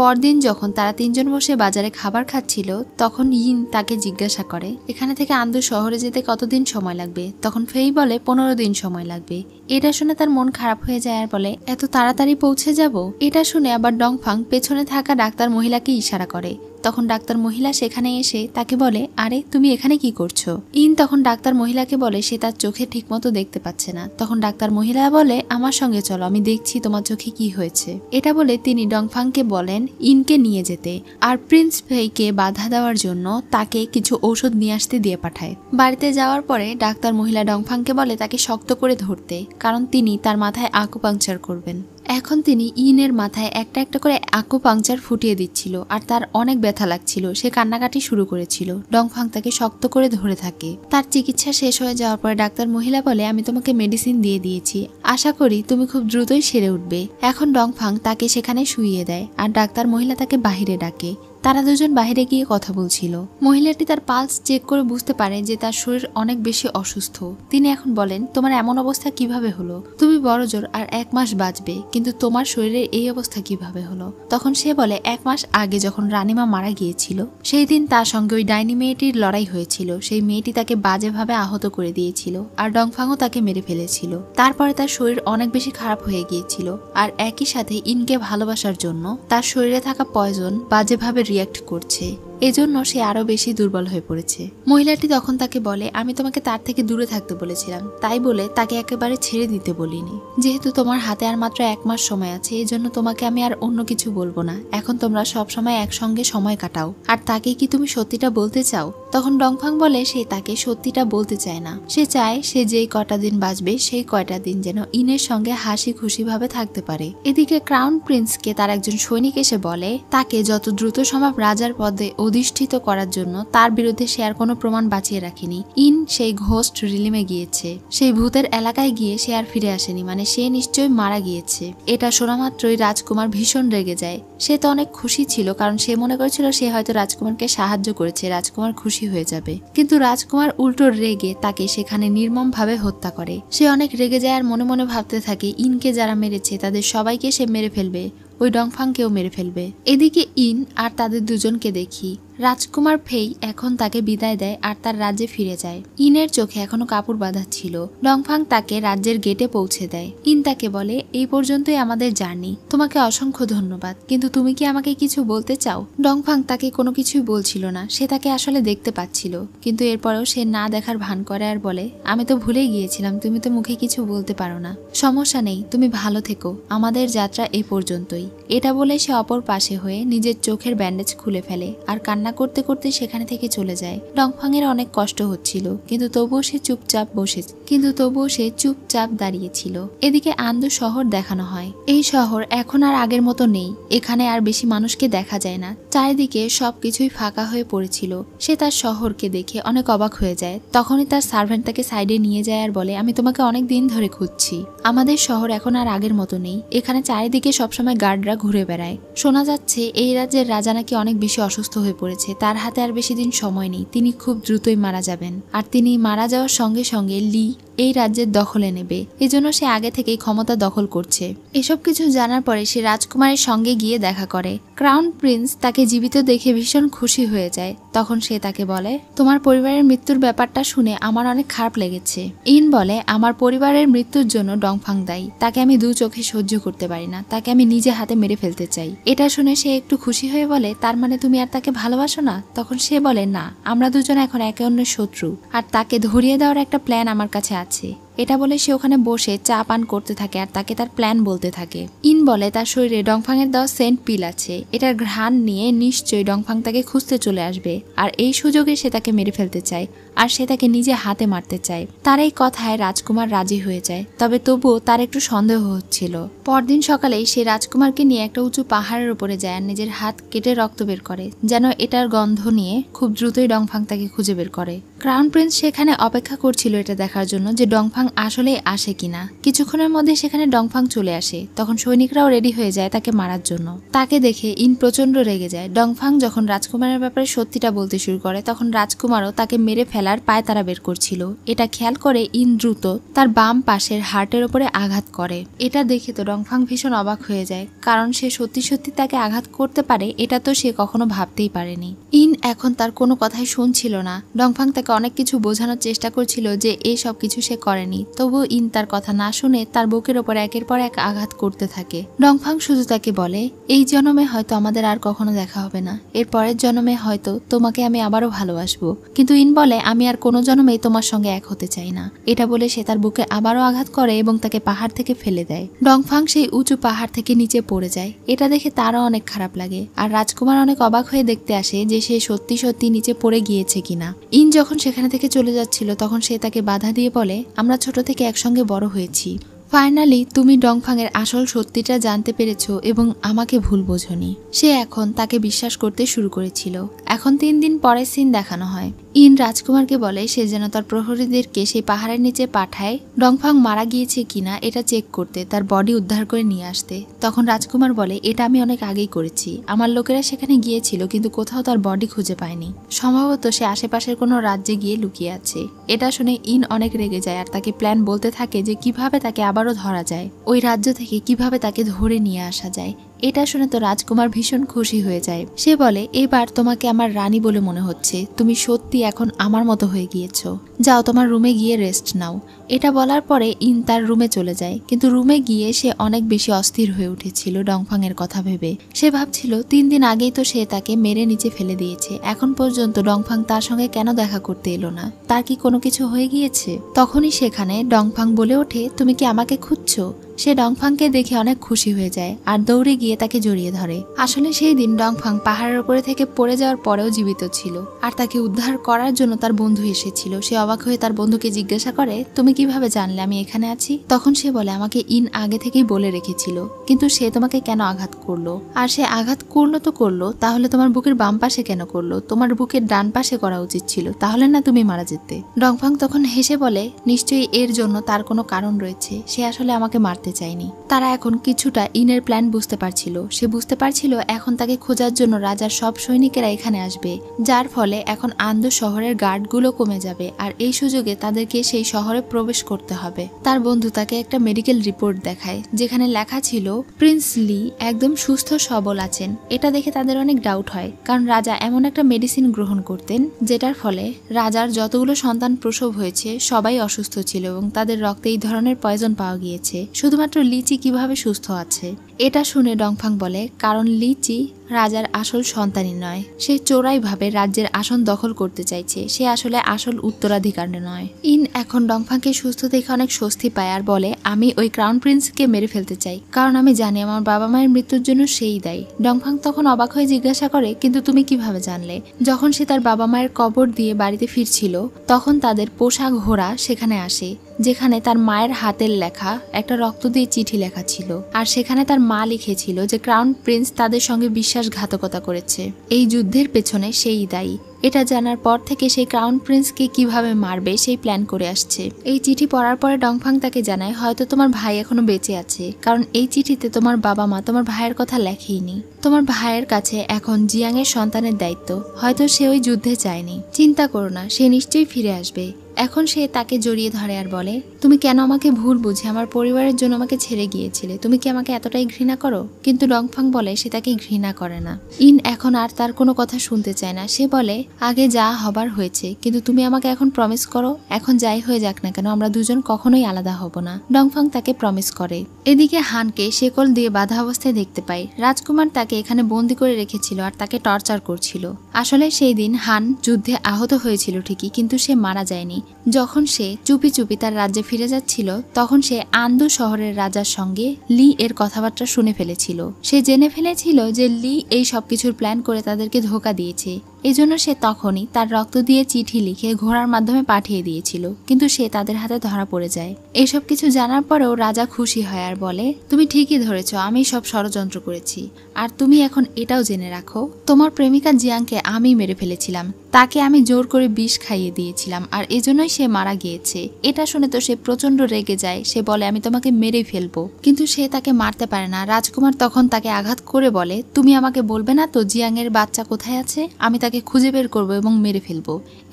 S1: পরদিন যখন তারা তিনজন বসে বাজারে খাবার খাচ্ছিল তখন ইন তাকে জিজ্ঞাসা করে এখানে থেকে আন্দু শহরে যেতে কতদিন সময় লাগবে তখন ফেই বলে পনেরো দিন সময় লাগবে এটা শুনে তার মন খারাপ হয়ে যায় আর বলে এত তাড়াতাড়ি পৌঁছে যাব এটা শুনে আবার ডংফাং পেছনে থাকা ডাক্তার মহিলাকে ইশারা করে তখন ডাক্তার মহিলা সেখানে এসে তাকে বলে আরে তুমি এখানে কি করছো ইন তখন ডাক্তার মহিলাকে বলে সে তার চোখে ঠিকমতো দেখতে পাচ্ছে না তখন ডাক্তার মহিলা বলে আমার সঙ্গে চলো আমি দেখছি তোমার চোখে কি হয়েছে এটা বলে তিনি ডংফাংকে বলেন ইনকে নিয়ে যেতে আর প্রিন্স ফেইকে বাধা দেওয়ার জন্য তাকে কিছু ঔষধ নিয়ে আসতে দিয়ে পাঠায় বাড়িতে যাওয়ার পরে ডাক্তার মহিলা ডংফাংকে বলে তাকে শক্ত করে ধরতে কারণ তিনি তার মাথায় আকুপাংচার করবেন এখন তিনি ইনের মাথায় একটা একটা করে আকুপাংচার ফুটিয়ে দিচ্ছিল আর তার অনেক ব্যথা লাগছিল সে কান্নাকাটি শুরু করেছিল ডংফাং তাকে শক্ত করে ধরে থাকে তার চিকিৎসা শেষ হয়ে যাওয়ার পরে ডাক্তার মহিলা বলে আমি তোমাকে মেডিসিন দিয়ে দিয়েছি আশা করি তুমি খুব দ্রুতই সেরে উঠবে এখন ডংফাং তাকে সেখানে শুইয়ে দেয় আর ডাক্তার মহিলা তাকে বাহিরে ডাকে তারা দুজন বাহিরে গিয়ে কথা বলছিল মহিলাটি তার পালস চেক করে বুঝতে পারে যে তার শরীর অনেক বেশি অসুস্থ তিনি এখন বলেন তোমার এমন অবস্থা কিভাবে হলো তুমি বড় জোর আর এক মাস বাঁচবে কিন্তু তোমার শরীরের এই অবস্থা কিভাবে হলো তখন সে বলে এক মাস আগে যখন রানিমা মারা গিয়েছিল সেই দিন তার সঙ্গে ওই ডাইনি মেয়েটির লড়াই হয়েছিল সেই মেয়েটি তাকে বাজেভাবে আহত করে দিয়েছিল আর ডংফাংও তাকে মেরে ফেলেছিল তারপরে তার শরীর অনেক বেশি খারাপ হয়ে গিয়েছিল আর একই সাথে ইনকে ভালোবাসার জন্য তার শরীরে থাকা পয়জন বাজেভাবে রিয়্যাক্ট করছে এজন্য সে আরও বেশি দুর্বল হয়ে পড়েছে মহিলাটি তখন তাকে বলে আমি তোমাকে তার থেকে দূরে থাকতে বলেছিলাম তাই বলে তাকে একেবারে ছেড়ে দিতে বলিনি যেহেতু তোমার হাতে আর মাত্র এক মাস সময় আছে এই জন্য তোমাকে আমি আর অন্য কিছু বলবো না এখন তোমরা সব সময় একসঙ্গে সময় কাটাও আর তাকে কি তুমি সত্যিটা বলতে চাও তখন ডংফাং বলে সে তাকে সত্যিটা বলতে চায় না সে চায় সে যেই কটা দিন বাঁচবে সেই কয়টা দিন যেন ইনের সঙ্গে হাসি খুশিভাবে থাকতে পারে এদিকে ক্রাউন প্রিন্সকে তার একজন সৈনিক এসে বলে তাকে যত দ্রুত সম্ভব রাজার পদে ও অধিষ্ঠিত করার জন্য তার বিরুদ্ধে সে আর কোনো প্রমাণ বাঁচিয়ে রাখেনি ইন সেই ঘোস্ট রিলিমে গিয়েছে সেই ভূতের এলাকায় গিয়ে সে আর ফিরে আসেনি মানে সে নিশ্চয়ই মারা গিয়েছে এটা শোনা মাত্রই রাজকুমার ভীষণ রেগে যায় সে তো অনেক খুশি ছিল কারণ সে মনে করেছিল সে হয়তো রাজকুমারকে সাহায্য করেছে রাজকুমার খুশি হয়ে যাবে কিন্তু রাজকুমার উল্টো রেগে তাকে সেখানে নির্মমভাবে হত্যা করে সে অনেক রেগে যায় আর মনে মনে ভাবতে থাকে ইনকে যারা মেরেছে তাদের সবাইকে সে মেরে ফেলবে ওই ডংফাংকেও মেরে ফেলবে এদিকে ইন আর তাদের দুজনকে দেখি রাজকুমার ফেই এখন তাকে বিদায় দেয় আর তার রাজ্যে ফিরে যায় ইনের চোখে এখনো কাপড় বাঁধা ছিল লংফাং তাকে রাজ্যের গেটে পৌঁছে দেয় ইন তাকে বলে এই পর্যন্তই আমাদের জার্নি তোমাকে অসংখ্য ধন্যবাদ কিন্তু তুমি কি আমাকে কিছু বলতে চাও ডংফাং তাকে কোনো কিছুই বলছিল না সে তাকে আসলে দেখতে পাচ্ছিল কিন্তু এরপরেও সে না দেখার ভান করে আর বলে আমি তো ভুলে গিয়েছিলাম তুমি তো মুখে কিছু বলতে পারো না সমস্যা নেই তুমি ভালো থেকো আমাদের যাত্রা এই পর্যন্তই এটা বলে সে অপর পাশে হয়ে নিজের চোখের ব্যান্ডেজ খুলে ফেলে আর কান্না কান্না করতে করতে সেখানে থেকে চলে যায় ডংফাংয়ের অনেক কষ্ট হচ্ছিল কিন্তু তবুও সে চুপচাপ বসে কিন্তু তবুও সে চুপচাপ দাঁড়িয়েছিল এদিকে আন্দু শহর দেখানো হয় এই শহর এখন আর আগের মতো নেই এখানে আর বেশি মানুষকে দেখা যায় না চারিদিকে সবকিছুই ফাঁকা হয়ে পড়েছিল সে তার শহরকে দেখে অনেক অবাক হয়ে যায় তখনই তার সার্ভেন্ট তাকে সাইডে নিয়ে যায় আর বলে আমি তোমাকে অনেক দিন ধরে খুঁজছি আমাদের শহর এখন আর আগের মতো নেই এখানে চারিদিকে সবসময় গার্ডরা ঘুরে বেড়ায় শোনা যাচ্ছে এই রাজ্যের রাজা নাকি অনেক বেশি অসুস্থ হয়ে পড়ে করেছে তার হাতে আর বেশি দিন সময় নেই তিনি খুব দ্রুতই মারা যাবেন আর তিনি মারা যাওয়ার সঙ্গে সঙ্গে লি এই রাজ্যের দখলে নেবে এজন্য সে আগে থেকেই ক্ষমতা দখল করছে এসব কিছু জানার পরে সে রাজকুমারের সঙ্গে গিয়ে দেখা করে ক্রাউন প্রিন্স তাকে জীবিত দেখে ভীষণ খুশি হয়ে যায় তখন সে তাকে বলে তোমার পরিবারের মৃত্যুর ব্যাপারটা শুনে আমার অনেক খারাপ লেগেছে ইন বলে আমার পরিবারের মৃত্যুর জন্য ডংফাং দায়ী তাকে আমি দু চোখে সহ্য করতে পারি না তাকে আমি নিজে হাতে মেরে ফেলতে চাই এটা শুনে সে একটু খুশি হয়ে বলে তার মানে তুমি আর তাকে ভালোবাসো না তখন সে বলে না আমরা দুজন এখন একে অন্যের শত্রু আর তাকে ধরিয়ে দেওয়ার একটা প্ল্যান আমার কাছে আছে এটা বলে সে ওখানে বসে চা পান করতে থাকে আর তাকে তার প্ল্যান বলতে থাকে ইন বলে তার শরীরে ডংফাংয়ের দেওয়া সেন্ট পিল আছে এটার ঘ্রাণ নিয়ে নিশ্চয়ই ডংফাং তাকে খুঁজতে চলে আসবে আর এই সুযোগে সে তাকে মেরে ফেলতে চায় আর সে তাকে নিজে হাতে মারতে চায় তার এই কথায় রাজকুমার রাজি হয়ে যায় তবে তবুও তার একটু সন্দেহ হচ্ছিল পরদিন সকালেই সে রাজকুমারকে নিয়ে একটা উঁচু পাহাড়ের উপরে যায় আর নিজের হাত কেটে রক্ত বের করে যেন এটার গন্ধ নিয়ে খুব দ্রুতই ডংফাং তাকে খুঁজে বের করে ক্রাউন প্রিন্স সেখানে অপেক্ষা করছিল এটা দেখার জন্য যে ডংফাং আসলেই আসে কিনা কিছুক্ষণের মধ্যে সেখানে ডংফাং চলে আসে তখন সৈনিকরাও রেডি হয়ে যায় তাকে মারার জন্য তাকে দেখে ইন প্রচন্ড রেগে যায় ডংফাং যখন রাজকুমারের ব্যাপারে সত্যিটা বলতে শুরু করে তখন রাজকুমারও তাকে মেরে ফেলার পায় তারা বের করছিল এটা খেয়াল করে ইন দ্রুত তার বাম পাশের হার্টের ওপরে আঘাত করে এটা দেখে তো ডংফাং ভীষণ অবাক হয়ে যায় কারণ সে সত্যি সত্যি তাকে আঘাত করতে পারে এটা তো সে কখনো ভাবতেই পারেনি ইন এখন তার কোনো কথাই শুনছিল না ডংফাং তাকে অনেক কিছু বোঝানোর চেষ্টা করছিল যে এই সব কিছু সে করেনি তবু ইন তার কথা না শুনে তার বুকের ওপর একের পর এক আঘাত করতে থাকে ডংফাং শুধু তাকে বলে এই জন্মে হয়তো আমাদের আর কখনো দেখা হবে না এর পরের জন্মে হয়তো তোমাকে আমি আবারও ভালোবাসবো কিন্তু ইন বলে আমি আর কোনো জন্মেই তোমার সঙ্গে এক হতে চাই না এটা বলে সে তার বুকে আবারও আঘাত করে এবং তাকে পাহাড় থেকে ফেলে দেয় ডংফাং সেই উঁচু পাহাড় থেকে নিচে পড়ে যায় এটা দেখে তারও অনেক খারাপ লাগে আর রাজকুমার অনেক অবাক হয়ে দেখতে আসে যে সে সত্যি সত্যি নিচে পড়ে গিয়েছে কিনা ইন যখন সেখানে থেকে চলে যাচ্ছিল তখন সে তাকে বাধা দিয়ে বলে আমরা ছোট থেকে একসঙ্গে বড় হয়েছি ফাইনালি তুমি ডংফাংয়ের আসল সত্যিটা জানতে পেরেছ এবং আমাকে ভুল বোঝনি সে এখন তাকে বিশ্বাস করতে শুরু করেছিল এখন তিন দিন পরে সিন দেখানো হয় ইন রাজকুমারকে বলে সে যেন তার প্রহরীদেরকে সেই পাহাড়ের নিচে পাঠায় ডংফাং মারা গিয়েছে কিনা এটা চেক করতে তার বডি উদ্ধার করে নিয়ে আসতে তখন রাজকুমার বলে এটা আমি অনেক আগেই করেছি আমার লোকেরা সেখানে গিয়েছিল কিন্তু কোথাও তার বডি খুঁজে পায়নি সম্ভবত সে আশেপাশের কোনো রাজ্যে গিয়ে লুকিয়ে আছে এটা শুনে ইন অনেক রেগে যায় আর তাকে প্ল্যান বলতে থাকে যে কিভাবে তাকে আবারও ধরা যায় ওই রাজ্য থেকে কিভাবে তাকে ধরে নিয়ে আসা যায় এটা শুনে তো রাজকুমার ভীষণ খুশি হয়ে যায় সে বলে এবার তোমাকে আমার রানী বলে মনে হচ্ছে তুমি সত্যি এখন আমার মতো হয়ে গিয়েছ যাও তোমার রুমে গিয়ে রেস্ট নাও এটা বলার পরে ইন তার রুমে চলে যায় কিন্তু রুমে গিয়ে সে অনেক বেশি অস্থির হয়ে উঠেছিল ডংফাংয়ের কথা ভেবে সে ভাবছিল তিন দিন আগেই তো সে তাকে মেরে নিচে ফেলে দিয়েছে এখন পর্যন্ত ডংফাং তার সঙ্গে কেন দেখা করতে এলো না তার কি কোনো কিছু হয়ে গিয়েছে তখনই সেখানে ডংফাং বলে ওঠে তুমি কি আমাকে খুঁজছো সে ডংফাংকে দেখে অনেক খুশি হয়ে যায় আর দৌড়ে গিয়ে তাকে জড়িয়ে ধরে আসলে সেই দিন ডংফাং পাহাড়ের উপরে থেকে পড়ে যাওয়ার পরেও জীবিত ছিল আর তাকে উদ্ধার করার জন্য তার বন্ধু এসেছিল সে অবাক হয়ে তার বন্ধুকে জিজ্ঞাসা করে তুমি কি কিভাবে জানলে আমি এখানে আছি তখন সে বলে আমাকে ইন আগে থেকেই বলে রেখেছিল কিন্তু সে তোমাকে কেন আঘাত করলো আর সে আঘাত করলো তো করলো তাহলে তোমার বুকের বাম পাশে কেন করলো তোমার বুকের ডান পাশে করা উচিত ছিল তাহলে না তুমি মারা যেতে ডংফাং তখন হেসে বলে নিশ্চয়ই এর জন্য তার কোনো কারণ রয়েছে সে আসলে আমাকে মারতে চায়নি তারা এখন কিছুটা ইনের প্ল্যান বুঝতে পারছিল সে বুঝতে পারছিল এখন তাকে খোঁজার জন্য রাজার সব সৈনিকেরা এখানে আসবে যার ফলে এখন আন্দো শহরের গার্ডগুলো কমে যাবে আর এই সুযোগে তাদেরকে সেই শহরে প্রবেশ প্রবেশ করতে হবে তার বন্ধু তাকে একটা মেডিকেল রিপোর্ট দেখায় যেখানে লেখা ছিল প্রিন্স লি একদম সুস্থ সবল আছেন এটা দেখে তাদের অনেক ডাউট হয় কারণ রাজা এমন একটা মেডিসিন গ্রহণ করতেন যেটার ফলে রাজার যতগুলো সন্তান প্রসব হয়েছে সবাই অসুস্থ ছিল এবং তাদের রক্তে এই ধরনের পয়জন পাওয়া গিয়েছে শুধুমাত্র লিচি কিভাবে সুস্থ আছে এটা শুনে ডংফাং বলে কারণ লিচি রাজার আসল সন্তানই নয় সে চোরাইভাবে রাজ্যের আসন দখল করতে চাইছে সে আসলে আসল উত্তরাধিকার নয় ইন এখন ডংফাংকে সুস্থ দেখে অনেক স্বস্তি পায় আর বলে আমি ওই ক্রাউন প্রিন্সকে মেরে ফেলতে চাই কারণ আমি জানি আমার বাবা মায়ের মৃত্যুর জন্য সেই দায়ী ডংফাং তখন অবাক হয়ে জিজ্ঞাসা করে কিন্তু তুমি কিভাবে জানলে যখন সে তার বাবা মায়ের কবর দিয়ে বাড়িতে ফিরছিল তখন তাদের পোশাক ঘোড়া সেখানে আসে যেখানে তার মায়ের হাতের লেখা একটা রক্ত দিয়ে চিঠি লেখা ছিল আর সেখানে তার মা লিখেছিল যে ক্রাউন প্রিন্স তাদের সঙ্গে বিশ্বাসঘাতকতা করেছে এই যুদ্ধের পেছনে সেই দায়ী এটা জানার পর থেকে সেই ক্রাউন প্রিন্সকে কিভাবে মারবে সেই প্ল্যান করে আসছে এই চিঠি পড়ার পরে ডংফাং তাকে জানায় হয়তো তোমার ভাই এখনো বেঁচে আছে কারণ এই চিঠিতে তোমার বাবা মা তোমার ভাইয়ের কথা লেখেইনি তোমার ভাইয়ের কাছে এখন জিয়াংয়ের সন্তানের দায়িত্ব হয়তো সে ওই যুদ্ধে যায়নি চিন্তা করো না সে নিশ্চয়ই ফিরে আসবে এখন সে তাকে জড়িয়ে ধরে আর বলে তুমি কেন আমাকে ভুল বুঝে আমার পরিবারের জন্য আমাকে ছেড়ে গিয়েছিলে তুমি কি আমাকে এতটাই ঘৃণা করো কিন্তু রংফাং বলে সে তাকে ঘৃণা করে না ইন এখন আর তার কোনো কথা শুনতে চায় না সে বলে আগে যা হবার হয়েছে কিন্তু তুমি আমাকে এখন প্রমিস করো এখন যাই হয়ে যাক না কেন আমরা দুজন কখনোই আলাদা হব না ডংফাং তাকে প্রমিস করে এদিকে হানকে শেকল দিয়ে বাধা অবস্থায় দেখতে পাই রাজকুমার তাকে এখানে বন্দি করে রেখেছিল আর তাকে টর্চার করছিল আসলে সেই দিন হান যুদ্ধে আহত হয়েছিল ঠিকই কিন্তু সে মারা যায়নি যখন সে চুপি চুপি তার রাজ্যে ফিরে যাচ্ছিল তখন সে আন্দু শহরের রাজার সঙ্গে লি এর কথাবার্তা শুনে ফেলেছিল সে জেনে ফেলেছিল যে লি এই সবকিছুর প্ল্যান করে তাদেরকে ধোকা দিয়েছে এজন্য সে তখনই তার রক্ত দিয়ে চিঠি লিখে ঘোড়ার মাধ্যমে পাঠিয়ে দিয়েছিল কিন্তু সে তাদের হাতে ধরা পড়ে যায় এসব কিছু জানার পরেও রাজা খুশি হয় আর বলে তুমি ঠিকই ধরেছ আমি সব ষড়যন্ত্র করেছি আর তুমি এখন এটাও জেনে রাখো তোমার প্রেমিকা জিয়াংকে আমি মেরে ফেলেছিলাম তাকে আমি জোর করে বিষ খাইয়ে দিয়েছিলাম আর এজন্যই সে মারা গিয়েছে এটা শুনে তো সে প্রচন্ড রেগে যায় সে বলে আমি তোমাকে মেরে ফেলবো কিন্তু সে তাকে মারতে পারে না রাজকুমার তখন তাকে আঘাত করে বলে তুমি আমাকে বলবে না তো জিয়াংয়ের বাচ্চা কোথায় আছে আমি তাকে তাকে খুঁজে বের করব এবং মেরে ফেলব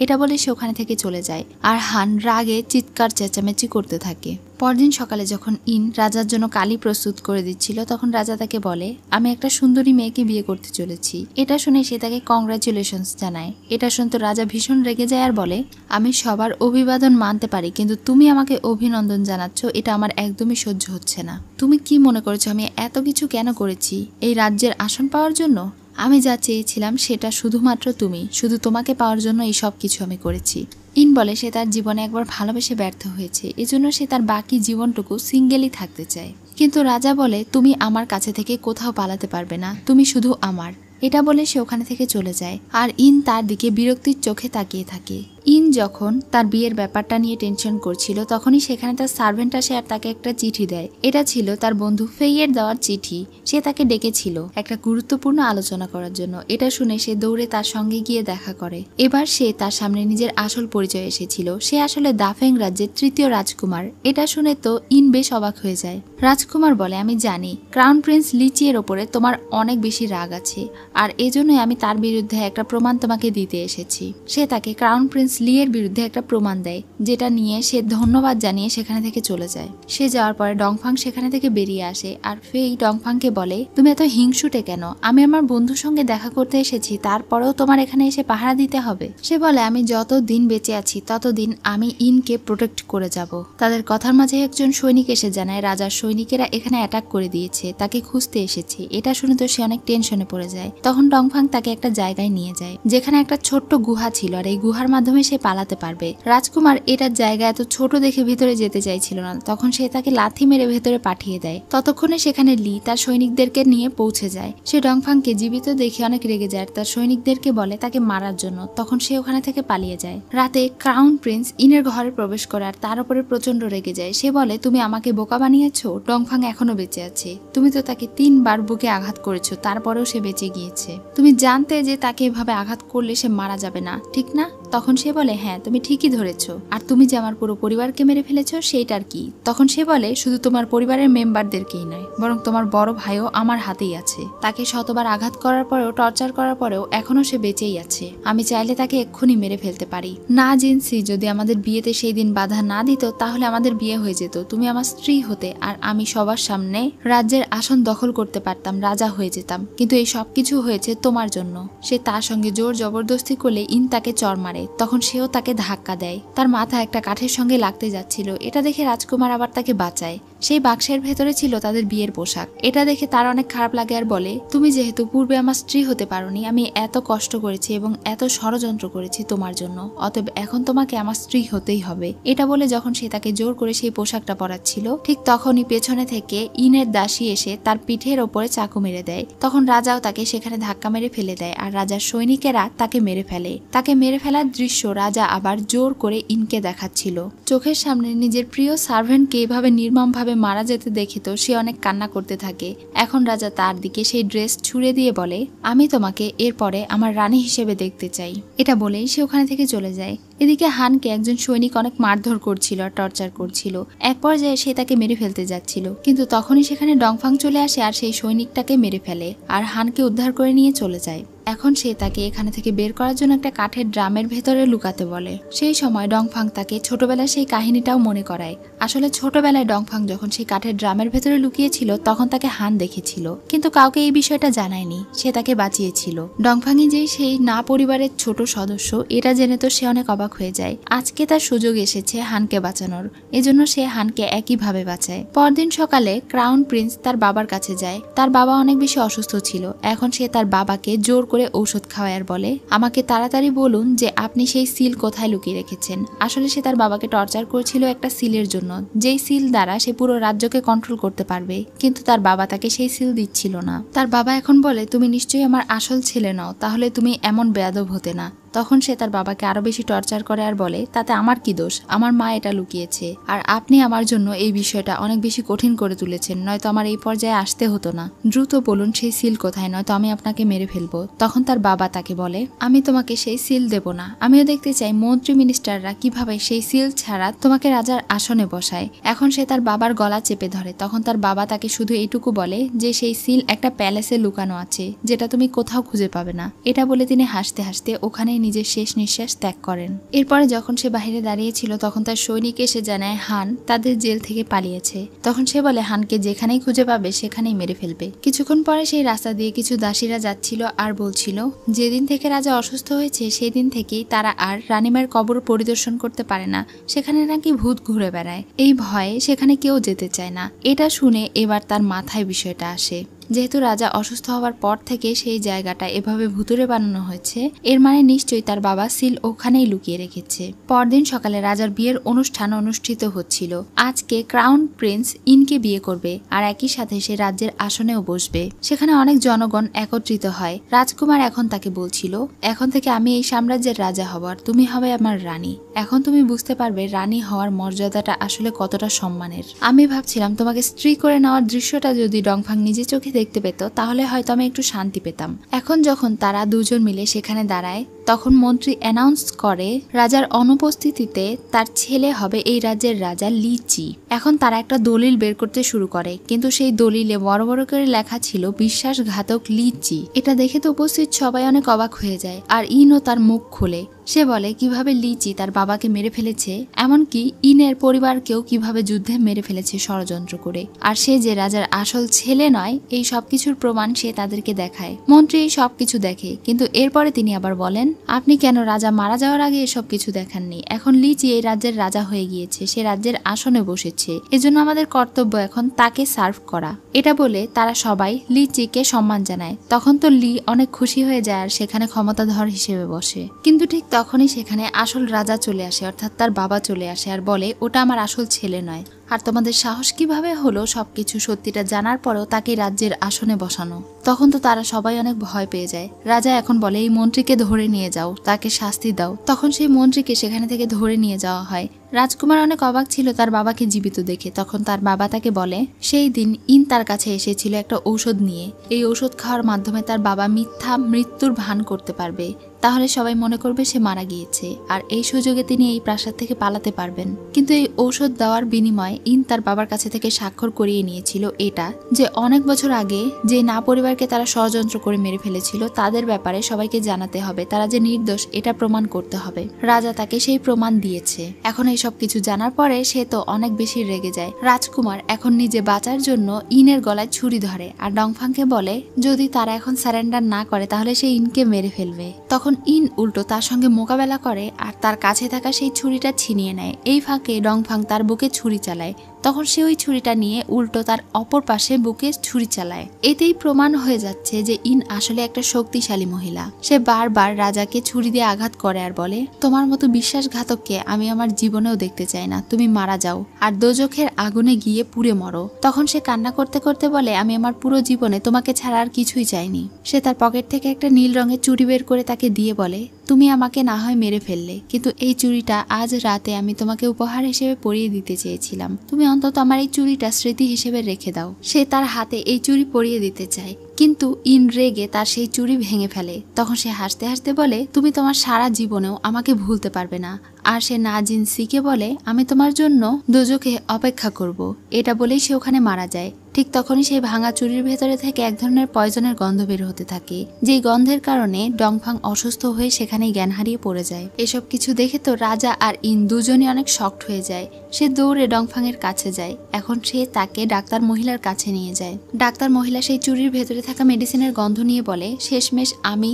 S1: এটা বলে সে ওখানে থেকে চলে যায় আর হান রাগে চিৎকার চেঁচামেচি করতে থাকে পরদিন সকালে যখন ইন রাজার জন্য কালি প্রস্তুত করে দিচ্ছিল তখন রাজা তাকে বলে আমি একটা সুন্দরী মেয়েকে বিয়ে করতে চলেছি এটা শুনে সে তাকে কংগ্রাচুলেশনস জানায় এটা শুনতে রাজা ভীষণ রেগে যায় আর বলে আমি সবার অভিবাদন মানতে পারি কিন্তু তুমি আমাকে অভিনন্দন জানাচ্ছ এটা আমার একদমই সহ্য হচ্ছে না তুমি কি মনে করেছো আমি এত কিছু কেন করেছি এই রাজ্যের আসন পাওয়ার জন্য আমি যা চেয়েছিলাম সেটা শুধুমাত্র তুমি শুধু তোমাকে পাওয়ার জন্য এই সব কিছু আমি করেছি ইন বলে সে তার জীবনে একবার ভালোবেসে ব্যর্থ হয়েছে এজন্য সে তার বাকি জীবনটুকু সিঙ্গেলই থাকতে চায় কিন্তু রাজা বলে তুমি আমার কাছে থেকে কোথাও পালাতে পারবে না তুমি শুধু আমার এটা বলে সে ওখানে থেকে চলে যায় আর ইন তার দিকে বিরক্তির চোখে তাকিয়ে থাকে ইন যখন তার বিয়ের ব্যাপারটা নিয়ে টেনশন করছিল তখনই সেখানে তার সার্ভেন্ট আসে আর তাকে একটা চিঠি দেয় এটা ছিল তার বন্ধু ফেইয়ের দেওয়ার চিঠি সে তাকে ডেকেছিল একটা গুরুত্বপূর্ণ আলোচনা করার জন্য এটা শুনে সে দৌড়ে তার সঙ্গে গিয়ে দেখা করে এবার সে তার সামনে নিজের আসল পরিচয় এসেছিল সে আসলে দাফেং রাজ্যের তৃতীয় রাজকুমার এটা শুনে তো ইন বেশ অবাক হয়ে যায় রাজকুমার বলে আমি জানি ক্রাউন প্রিন্স লিচিয়ের ওপরে তোমার অনেক বেশি রাগ আছে আর এজন্যই আমি তার বিরুদ্ধে একটা প্রমাণ তোমাকে দিতে এসেছি সে তাকে ক্রাউন প্রিন্স লিয়ের বিরুদ্ধে একটা প্রমাণ দেয় যেটা নিয়ে সে ধন্যবাদ জানিয়ে সেখানে থেকে চলে যায় সে যাওয়ার পরে ডংফাং সেখানে থেকে বেরিয়ে আসে আর ফেই ডংফাংকে বলে তুমি এত হিংসুটে কেন আমি আমার বন্ধুর সঙ্গে দেখা করতে এসেছি তারপরেও তোমার এখানে এসে পাহারা দিতে হবে সে বলে আমি যত দিন বেঁচে আছি ততদিন আমি ইনকে প্রোটেক্ট করে যাব তাদের কথার মাঝে একজন সৈনিক এসে জানায় রাজার সৈনিকেরা এখানে অ্যাটাক করে দিয়েছে তাকে খুঁজতে এসেছে এটা শুনে তো সে অনেক টেনশনে পড়ে যায় তখন ডংফাং তাকে একটা জায়গায় নিয়ে যায় যেখানে একটা ছোট্ট গুহা ছিল আর এই গুহার মাধ্যমে মাধ্যমে সে পালাতে পারবে রাজকুমার এটার জায়গা এত ছোট দেখে ভেতরে যেতে চাইছিল না তখন সে তাকে লাথি মেরে ভেতরে পাঠিয়ে দেয় ততক্ষণে সেখানে লি তার সৈনিকদেরকে নিয়ে পৌঁছে যায় সে ডংফাংকে জীবিত দেখে অনেক রেগে যায় তার সৈনিকদেরকে বলে তাকে মারার জন্য তখন সে ওখানে থেকে পালিয়ে যায় রাতে ক্রাউন প্রিন্স ইনের ঘরে প্রবেশ করার তার উপরে প্রচন্ড রেগে যায় সে বলে তুমি আমাকে বোকা বানিয়েছ ডংফাং এখনো বেঁচে আছে তুমি তো তাকে তিনবার বুকে আঘাত করেছো তারপরেও সে বেঁচে গিয়েছে তুমি জানতে যে তাকে এভাবে আঘাত করলে সে মারা যাবে না ঠিক না তখন সে বলে হ্যাঁ তুমি ঠিকই ধরেছ আর তুমি যে আমার পুরো পরিবারকে মেরে ফেলেছ সেইটার কি তখন সে বলে শুধু তোমার পরিবারের মেম্বারদেরকেই নয় বরং তোমার বড় ভাইও আমার হাতেই আছে তাকে শতবার আঘাত করার পরেও টর্চার করার পরেও এখনও সে বেঁচেই আছে আমি চাইলে তাকে এক্ষুনি মেরে ফেলতে পারি না জিনসি যদি আমাদের বিয়েতে সেই দিন বাধা না দিত তাহলে আমাদের বিয়ে হয়ে যেত তুমি আমার স্ত্রী হতে আর আমি সবার সামনে রাজ্যের আসন দখল করতে পারতাম রাজা হয়ে যেতাম কিন্তু এই সবকিছু হয়েছে তোমার জন্য সে তার সঙ্গে জোর জবরদস্তি করলে ইন তাকে চর মারে পারে তখন সেও তাকে ধাক্কা দেয় তার মাথা একটা কাঠের সঙ্গে লাগতে যাচ্ছিল এটা দেখে রাজকুমার আবার তাকে বাঁচায় সেই বাক্সের ভেতরে ছিল তাদের বিয়ের পোশাক এটা দেখে তার অনেক খারাপ লাগে আর বলে তুমি যেহেতু পূর্বে আমার স্ত্রী হতে পারোনি আমি এত কষ্ট করেছি এবং এত ষড়যন্ত্র করেছি তোমার জন্য অতএব এখন তোমাকে আমার স্ত্রী হতেই হবে এটা বলে যখন সে তাকে জোর করে সেই পোশাকটা পরাচ্ছিল ঠিক তখনই পেছনে থেকে ইনের দাসী এসে তার পিঠের ওপরে চাকু মেরে দেয় তখন রাজাও তাকে সেখানে ধাক্কা মেরে ফেলে দেয় আর রাজার সৈনিকেরা তাকে মেরে ফেলে তাকে মেরে ফেলার দৃশ্য রাজা আবার জোর করে ইনকে দেখাচ্ছিল চোখের সামনে নিজের প্রিয় সার্ভেন্টকে এভাবে নির্মমভাবে এভাবে মারা যেতে দেখে তো সে অনেক কান্না করতে থাকে এখন রাজা তার দিকে সেই ড্রেস ছুঁড়ে দিয়ে বলে আমি তোমাকে এরপরে আমার রানী হিসেবে দেখতে চাই এটা বলেই সে ওখানে থেকে চলে যায় এদিকে হানকে একজন সৈনিক অনেক মারধর করছিল আর টর্চার করছিল এক পর্যায়ে সে তাকে মেরে ফেলতে যাচ্ছিল কিন্তু তখনই সেখানে ডংফাং চলে আসে আর সেই সৈনিকটাকে মেরে ফেলে আর হানকে উদ্ধার করে নিয়ে চলে যায় এখন সে তাকে এখানে থেকে বের করার জন্য একটা কাঠের ড্রামের ভেতরে লুকাতে বলে সেই সময় ডংফাং তাকে ছোটবেলার সেই কাহিনীটাও মনে করায় আসলে ছোটবেলায় ডংফাং যখন সেই কাঠের ড্রামের ভেতরে লুকিয়েছিল তখন তাকে হান দেখেছিল কিন্তু কাউকে এই বিষয়টা জানায়নি সে তাকে বাঁচিয়েছিল ডংফাংই যে সেই না পরিবারের ছোট সদস্য এটা জেনে তো সে অনেক অবাক অবাক হয়ে যায় আজকে তার সুযোগ এসেছে হানকে বাঁচানোর এজন্য সে হানকে একইভাবে বাঁচায় পরদিন সকালে ক্রাউন প্রিন্স তার বাবার কাছে যায় তার বাবা অনেক বেশি অসুস্থ ছিল এখন সে তার বাবাকে জোর করে ঔষধ খাওয়ায় বলে আমাকে তাড়াতাড়ি বলুন যে আপনি সেই সিল কোথায় লুকিয়ে রেখেছেন আসলে সে তার বাবাকে টর্চার করেছিল একটা সিলের জন্য যেই সিল দ্বারা সে পুরো রাজ্যকে কন্ট্রোল করতে পারবে কিন্তু তার বাবা তাকে সেই সিল দিচ্ছিল না তার বাবা এখন বলে তুমি নিশ্চয়ই আমার আসল ছেলে নাও তাহলে তুমি এমন বেয়াদব হতে না তখন সে তার বাবাকে আরও বেশি টর্চার করে আর বলে তাতে আমার কি দোষ আমার মা এটা লুকিয়েছে আর আপনি আমার জন্য এই বিষয়টা অনেক বেশি কঠিন করে তুলেছেন নয়তো আমার এই পর্যায়ে আসতে হতো না দ্রুত বলুন সেই সিল কোথায় নয়তো আমি আপনাকে মেরে ফেলবো তখন তার বাবা তাকে বলে আমি তোমাকে সেই সিল দেব না আমিও দেখতে চাই মন্ত্রী মিনিস্টাররা কিভাবে সেই সিল ছাড়া তোমাকে রাজার আসনে বসায় এখন সে তার বাবার গলা চেপে ধরে তখন তার বাবা তাকে শুধু এইটুকু বলে যে সেই সিল একটা প্যালেসে লুকানো আছে যেটা তুমি কোথাও খুঁজে পাবে না এটা বলে তিনি হাসতে হাসতে ওখানেই নিজের শেষ নিঃশ্বাস ত্যাগ করেন এরপরে যখন সে বাহিরে দাঁড়িয়েছিল তখন তার সৈনিক এসে জানায় হান তাদের জেল থেকে পালিয়েছে তখন সে বলে হানকে যেখানেই খুঁজে পাবে সেখানেই মেরে ফেলবে কিছুক্ষণ পরে সেই রাস্তা দিয়ে কিছু দাসীরা যাচ্ছিল আর বলছিল যেদিন থেকে রাজা অসুস্থ হয়েছে সেই দিন থেকেই তারা আর রানিমার কবর পরিদর্শন করতে পারে না সেখানে নাকি ভূত ঘুরে বেড়ায় এই ভয়ে সেখানে কেউ যেতে চায় না এটা শুনে এবার তার মাথায় বিষয়টা আসে যেহেতু রাজা অসুস্থ হওয়ার পর থেকে সেই জায়গাটা এভাবে ভুতুরে বানানো হয়েছে এর মানে নিশ্চয়ই তার বাবা সিল ওখানেই লুকিয়ে রেখেছে পরদিন সকালে রাজার বিয়ের অনুষ্ঠান অনুষ্ঠিত হচ্ছিল আজকে ক্রাউন প্রিন্স ইনকে বিয়ে করবে আর একই সাথে সে রাজ্যের আসনেও বসবে সেখানে অনেক জনগণ একত্রিত হয় রাজকুমার এখন তাকে বলছিল এখন থেকে আমি এই সাম্রাজ্যের রাজা হবার তুমি হবে আমার রানী এখন তুমি বুঝতে পারবে রানী হওয়ার মর্যাদাটা আসলে কতটা সম্মানের আমি ভাবছিলাম তোমাকে স্ত্রী করে নেওয়ার দৃশ্যটা যদি ডংফাং নিজে চোখে দেখতে পেত তাহলে হয়তো আমি একটু শান্তি পেতাম এখন যখন তারা দুজন মিলে সেখানে দাঁড়ায় তখন মন্ত্রী অ্যানাউন্স করে রাজার অনুপস্থিতিতে তার ছেলে হবে এই রাজ্যের রাজা লিচি এখন তারা একটা দলিল বের করতে শুরু করে কিন্তু সেই দলিলে বড় বড় করে লেখা ছিল বিশ্বাসঘাতক লিচি এটা দেখে তো উপস্থিত সবাই অনেক অবাক হয়ে যায় আর ইনও তার মুখ খুলে সে বলে কিভাবে লিচি তার বাবাকে মেরে ফেলেছে এমনকি ইনের পরিবারকেও কিভাবে যুদ্ধে মেরে ফেলেছে ষড়যন্ত্র করে আর সে যে রাজার আসল ছেলে নয় এই সবকিছুর প্রমাণ সে তাদেরকে দেখায় মন্ত্রী এই সবকিছু দেখে কিন্তু এরপরে তিনি আবার বলেন আপনি কেন রাজা মারা যাওয়ার আগে এসব কিছু দেখাননি এখন লিচি এই রাজ্যের রাজা হয়ে গিয়েছে সে রাজ্যের আসনে বসেছে এজন্য আমাদের কর্তব্য এখন তাকে সার্ভ করা এটা বলে তারা সবাই লিচিকে সম্মান জানায় তখন তো লি অনেক খুশি হয়ে যায় আর সেখানে ক্ষমতাধর হিসেবে বসে কিন্তু ঠিক তখনই সেখানে আসল রাজা চলে আসে অর্থাৎ তার বাবা চলে আসে আর বলে ওটা আমার আসল ছেলে নয় আর তোমাদের সাহস কিভাবে হলো সব কিছু সত্যিটা জানার পরও তাকে রাজ্যের আসনে বসানো তখন তো তারা সবাই অনেক ভয় পেয়ে যায় রাজা এখন বলে এই মন্ত্রীকে ধরে নিয়ে যাও তাকে শাস্তি দাও তখন সেই মন্ত্রীকে সেখানে থেকে ধরে নিয়ে যাওয়া হয় রাজকুমার অনেক অবাক ছিল তার বাবাকে জীবিত দেখে তখন তার বাবা তাকে বলে সেই দিন ইন তার কাছে এসেছিল একটা ঔষধ নিয়ে এই ঔষধ খাওয়ার মাধ্যমে তার বাবা মিথ্যা মৃত্যুর ভান করতে পারবে তাহলে সবাই মনে করবে সে মারা গিয়েছে আর এই সুযোগে তিনি এই প্রাসাদ থেকে পালাতে পারবেন কিন্তু এই ঔষধ দেওয়ার বিনিময়ে ইন তার বাবার কাছে থেকে স্বাক্ষর করিয়ে নিয়েছিল এটা যে অনেক বছর আগে যে না পরিবারকে তারা ষড়যন্ত্র করে মেরে ফেলেছিল তাদের ব্যাপারে সবাইকে জানাতে হবে তারা যে নির্দোষ এটা প্রমাণ করতে হবে রাজা তাকে সেই প্রমাণ দিয়েছে এখন এই সব কিছু জানার পরে সে তো অনেক বেশি রেগে যায় রাজকুমার এখন নিজে বাঁচার জন্য ইনের গলায় ছুরি ধরে আর ডংফাংকে বলে যদি তারা এখন স্যারেন্ডার না করে তাহলে সে ইনকে মেরে ফেলবে তখন তখন ইন উল্টো তার সঙ্গে মোকাবেলা করে আর তার কাছে থাকা সেই ছুরিটা ছিনিয়ে নেয় এই ফাঁকে ফাং তার বুকে ছুরি চালায় তখন সে ওই ছুরিটা নিয়ে উল্টো তার অপর পাশে বুকে ছুরি চালায় এতেই প্রমাণ হয়ে যাচ্ছে যে ইন আসলে একটা শক্তিশালী মহিলা সে বারবার রাজাকে ছুরি দিয়ে আঘাত করে আর বলে তোমার মতো বিশ্বাসঘাতককে আমি আমার জীবনেও দেখতে চাই না তুমি মারা যাও আর দোজখের আগুনে গিয়ে পুড়ে মরো তখন সে কান্না করতে করতে বলে আমি আমার পুরো জীবনে তোমাকে ছাড়া আর কিছুই চাইনি সে তার পকেট থেকে একটা নীল রঙের চুরি বের করে তাকে দিয়ে বলে তুমি আমাকে না হয় মেরে ফেললে কিন্তু এই চুরিটা আজ রাতে আমি তোমাকে উপহার হিসেবে পরিয়ে দিতে চেয়েছিলাম তুমি অন্তত আমার এই চুরিটা স্মৃতি হিসেবে রেখে দাও সে তার হাতে এই চুরি পরিয়ে দিতে চায় কিন্তু ইন রেগে তার সেই চুরি ভেঙে ফেলে তখন সে হাসতে হাসতে বলে তুমি তোমার সারা জীবনেও আমাকে ভুলতে পারবে না আর সে নাজিন সিকে বলে আমি তোমার জন্য দুজোকে অপেক্ষা করব। এটা বলেই সে ওখানে মারা যায় ঠিক তখনই সেই ভাঙা চুরির ভেতরে থেকে এক ধরনের পয়জনের গন্ধ বের হতে থাকে যেই গন্ধের কারণে ডংফাং অসুস্থ হয়ে সেখানেই জ্ঞান হারিয়ে পড়ে যায় এসব কিছু দেখে তো রাজা আর ইন দুজনই অনেক শক্ট হয়ে যায় সে দৌড়ে এর কাছে যায় এখন সে তাকে ডাক্তার মহিলার কাছে নিয়ে যায় ডাক্তার মহিলা সেই চুরির ভেতরে থাকা মেডিসিনের গন্ধ নিয়ে বলে শেষমেশ আমি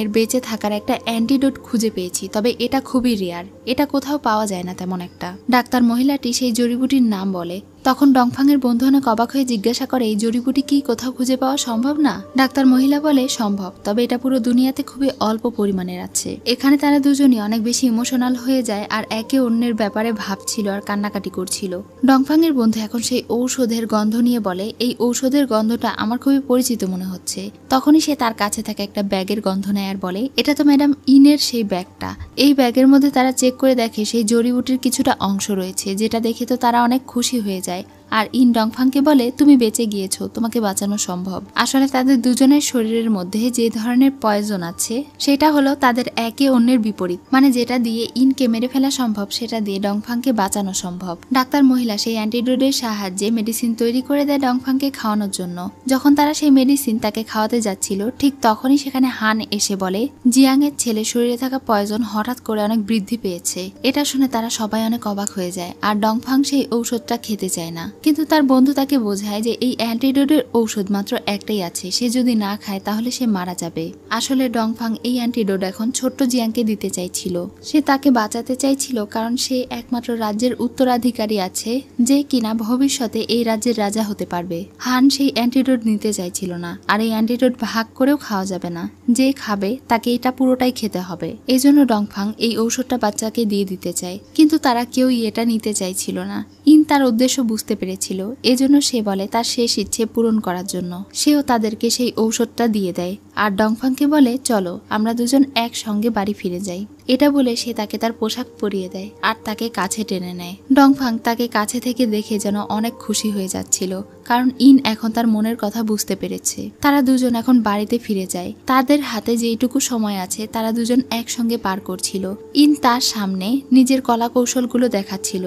S1: এর বেঁচে থাকার একটা অ্যান্টিডোট খুঁজে পেয়েছি তবে এটা খুবই রেয়ার এটা কোথাও পাওয়া যায় না তেমন একটা ডাক্তার মহিলাটি সেই জড়িবুটির নাম বলে তখন ডংফাংয়ের বন্ধু অনেক অবাক হয়ে জিজ্ঞাসা করে এই জড়িবুটি কি কোথাও খুঁজে পাওয়া সম্ভব না ডাক্তার মহিলা বলে সম্ভব তবে এটা পুরো দুনিয়াতে খুবই অল্প পরিমাণের আছে এখানে তারা দুজনই অনেক বেশি ইমোশনাল হয়ে যায় আর একে অন্যের ব্যাপারে ভাবছিল আর কান্নাকাটি করছিল ডংফাংয়ের বন্ধু এখন সেই ঔষধের গন্ধ নিয়ে বলে এই ঔষধের গন্ধটা আমার খুবই পরিচিত মনে হচ্ছে তখনই সে তার কাছে থাকা একটা ব্যাগের গন্ধ নেয় আর বলে এটা তো ম্যাডাম ইনের সেই ব্যাগটা এই ব্যাগের মধ্যে তারা চেক করে দেখে সেই জড়িবুটির কিছুটা অংশ রয়েছে যেটা দেখে তো তারা অনেক খুশি হয়ে যায় Okay. আর ইন ডংফাংকে বলে তুমি বেঁচে গিয়েছো তোমাকে বাঁচানো সম্ভব আসলে তাদের দুজনের শরীরের মধ্যে যে ধরনের পয়জন আছে সেটা হলো তাদের একে অন্যের বিপরীত মানে যেটা দিয়ে ইনকে মেরে ফেলা সম্ভব সেটা দিয়ে ডংফাংকে বাঁচানো সম্ভব ডাক্তার মহিলা সেই অ্যান্টিডোডের সাহায্যে মেডিসিন তৈরি করে দেয় ডংফাংকে খাওয়ানোর জন্য যখন তারা সেই মেডিসিন তাকে খাওয়াতে যাচ্ছিল ঠিক তখনই সেখানে হান এসে বলে জিয়াংয়ের ছেলে শরীরে থাকা পয়জন হঠাৎ করে অনেক বৃদ্ধি পেয়েছে এটা শুনে তারা সবাই অনেক অবাক হয়ে যায় আর ডংফাং সেই ঔষধটা খেতে চায় না কিন্তু তার বন্ধু তাকে বোঝায় যে এই অ্যান্টিডোডের ঔষধ মাত্র একটাই আছে সে যদি না খায় তাহলে সে মারা যাবে আসলে ডংফাং এই অ্যান্টিডোড এখন ছোট্ট জিয়াংকে দিতে চাইছিল সে তাকে বাঁচাতে চাইছিল কারণ সে একমাত্র রাজ্যের উত্তরাধিকারী আছে যে কিনা ভবিষ্যতে এই রাজ্যের রাজা হতে পারবে হান সেই অ্যান্টিডোড নিতে চাইছিল না আর এই অ্যান্টিডোড ভাগ করেও খাওয়া যাবে না যে খাবে তাকে এটা পুরোটাই খেতে হবে এই জন্য ডংফাং এই ঔষধটা বাচ্চাকে দিয়ে দিতে চায় কিন্তু তারা কেউই এটা নিতে চাইছিল না ইন তার উদ্দেশ্য বুঝতে পেরে পেরেছিল এজন্য সে বলে তার শেষ ইচ্ছে পূরণ করার জন্য সেও তাদেরকে সেই ঔষধটা দিয়ে দেয় আর ডংফাংকে বলে চলো আমরা দুজন একসঙ্গে বাড়ি ফিরে যাই এটা বলে সে তাকে তার পোশাক পরিয়ে দেয় আর তাকে কাছে টেনে নেয় ডংফাং তাকে কাছে থেকে দেখে যেন অনেক খুশি হয়ে যাচ্ছিল কারণ ইন এখন তার মনের কথা বুঝতে পেরেছে তারা দুজন এখন বাড়িতে ফিরে যায় তাদের হাতে যেইটুকু সময় আছে তারা দুজন একসঙ্গে পার করছিল ইন তার সামনে নিজের কলা কৌশলগুলো দেখাচ্ছিল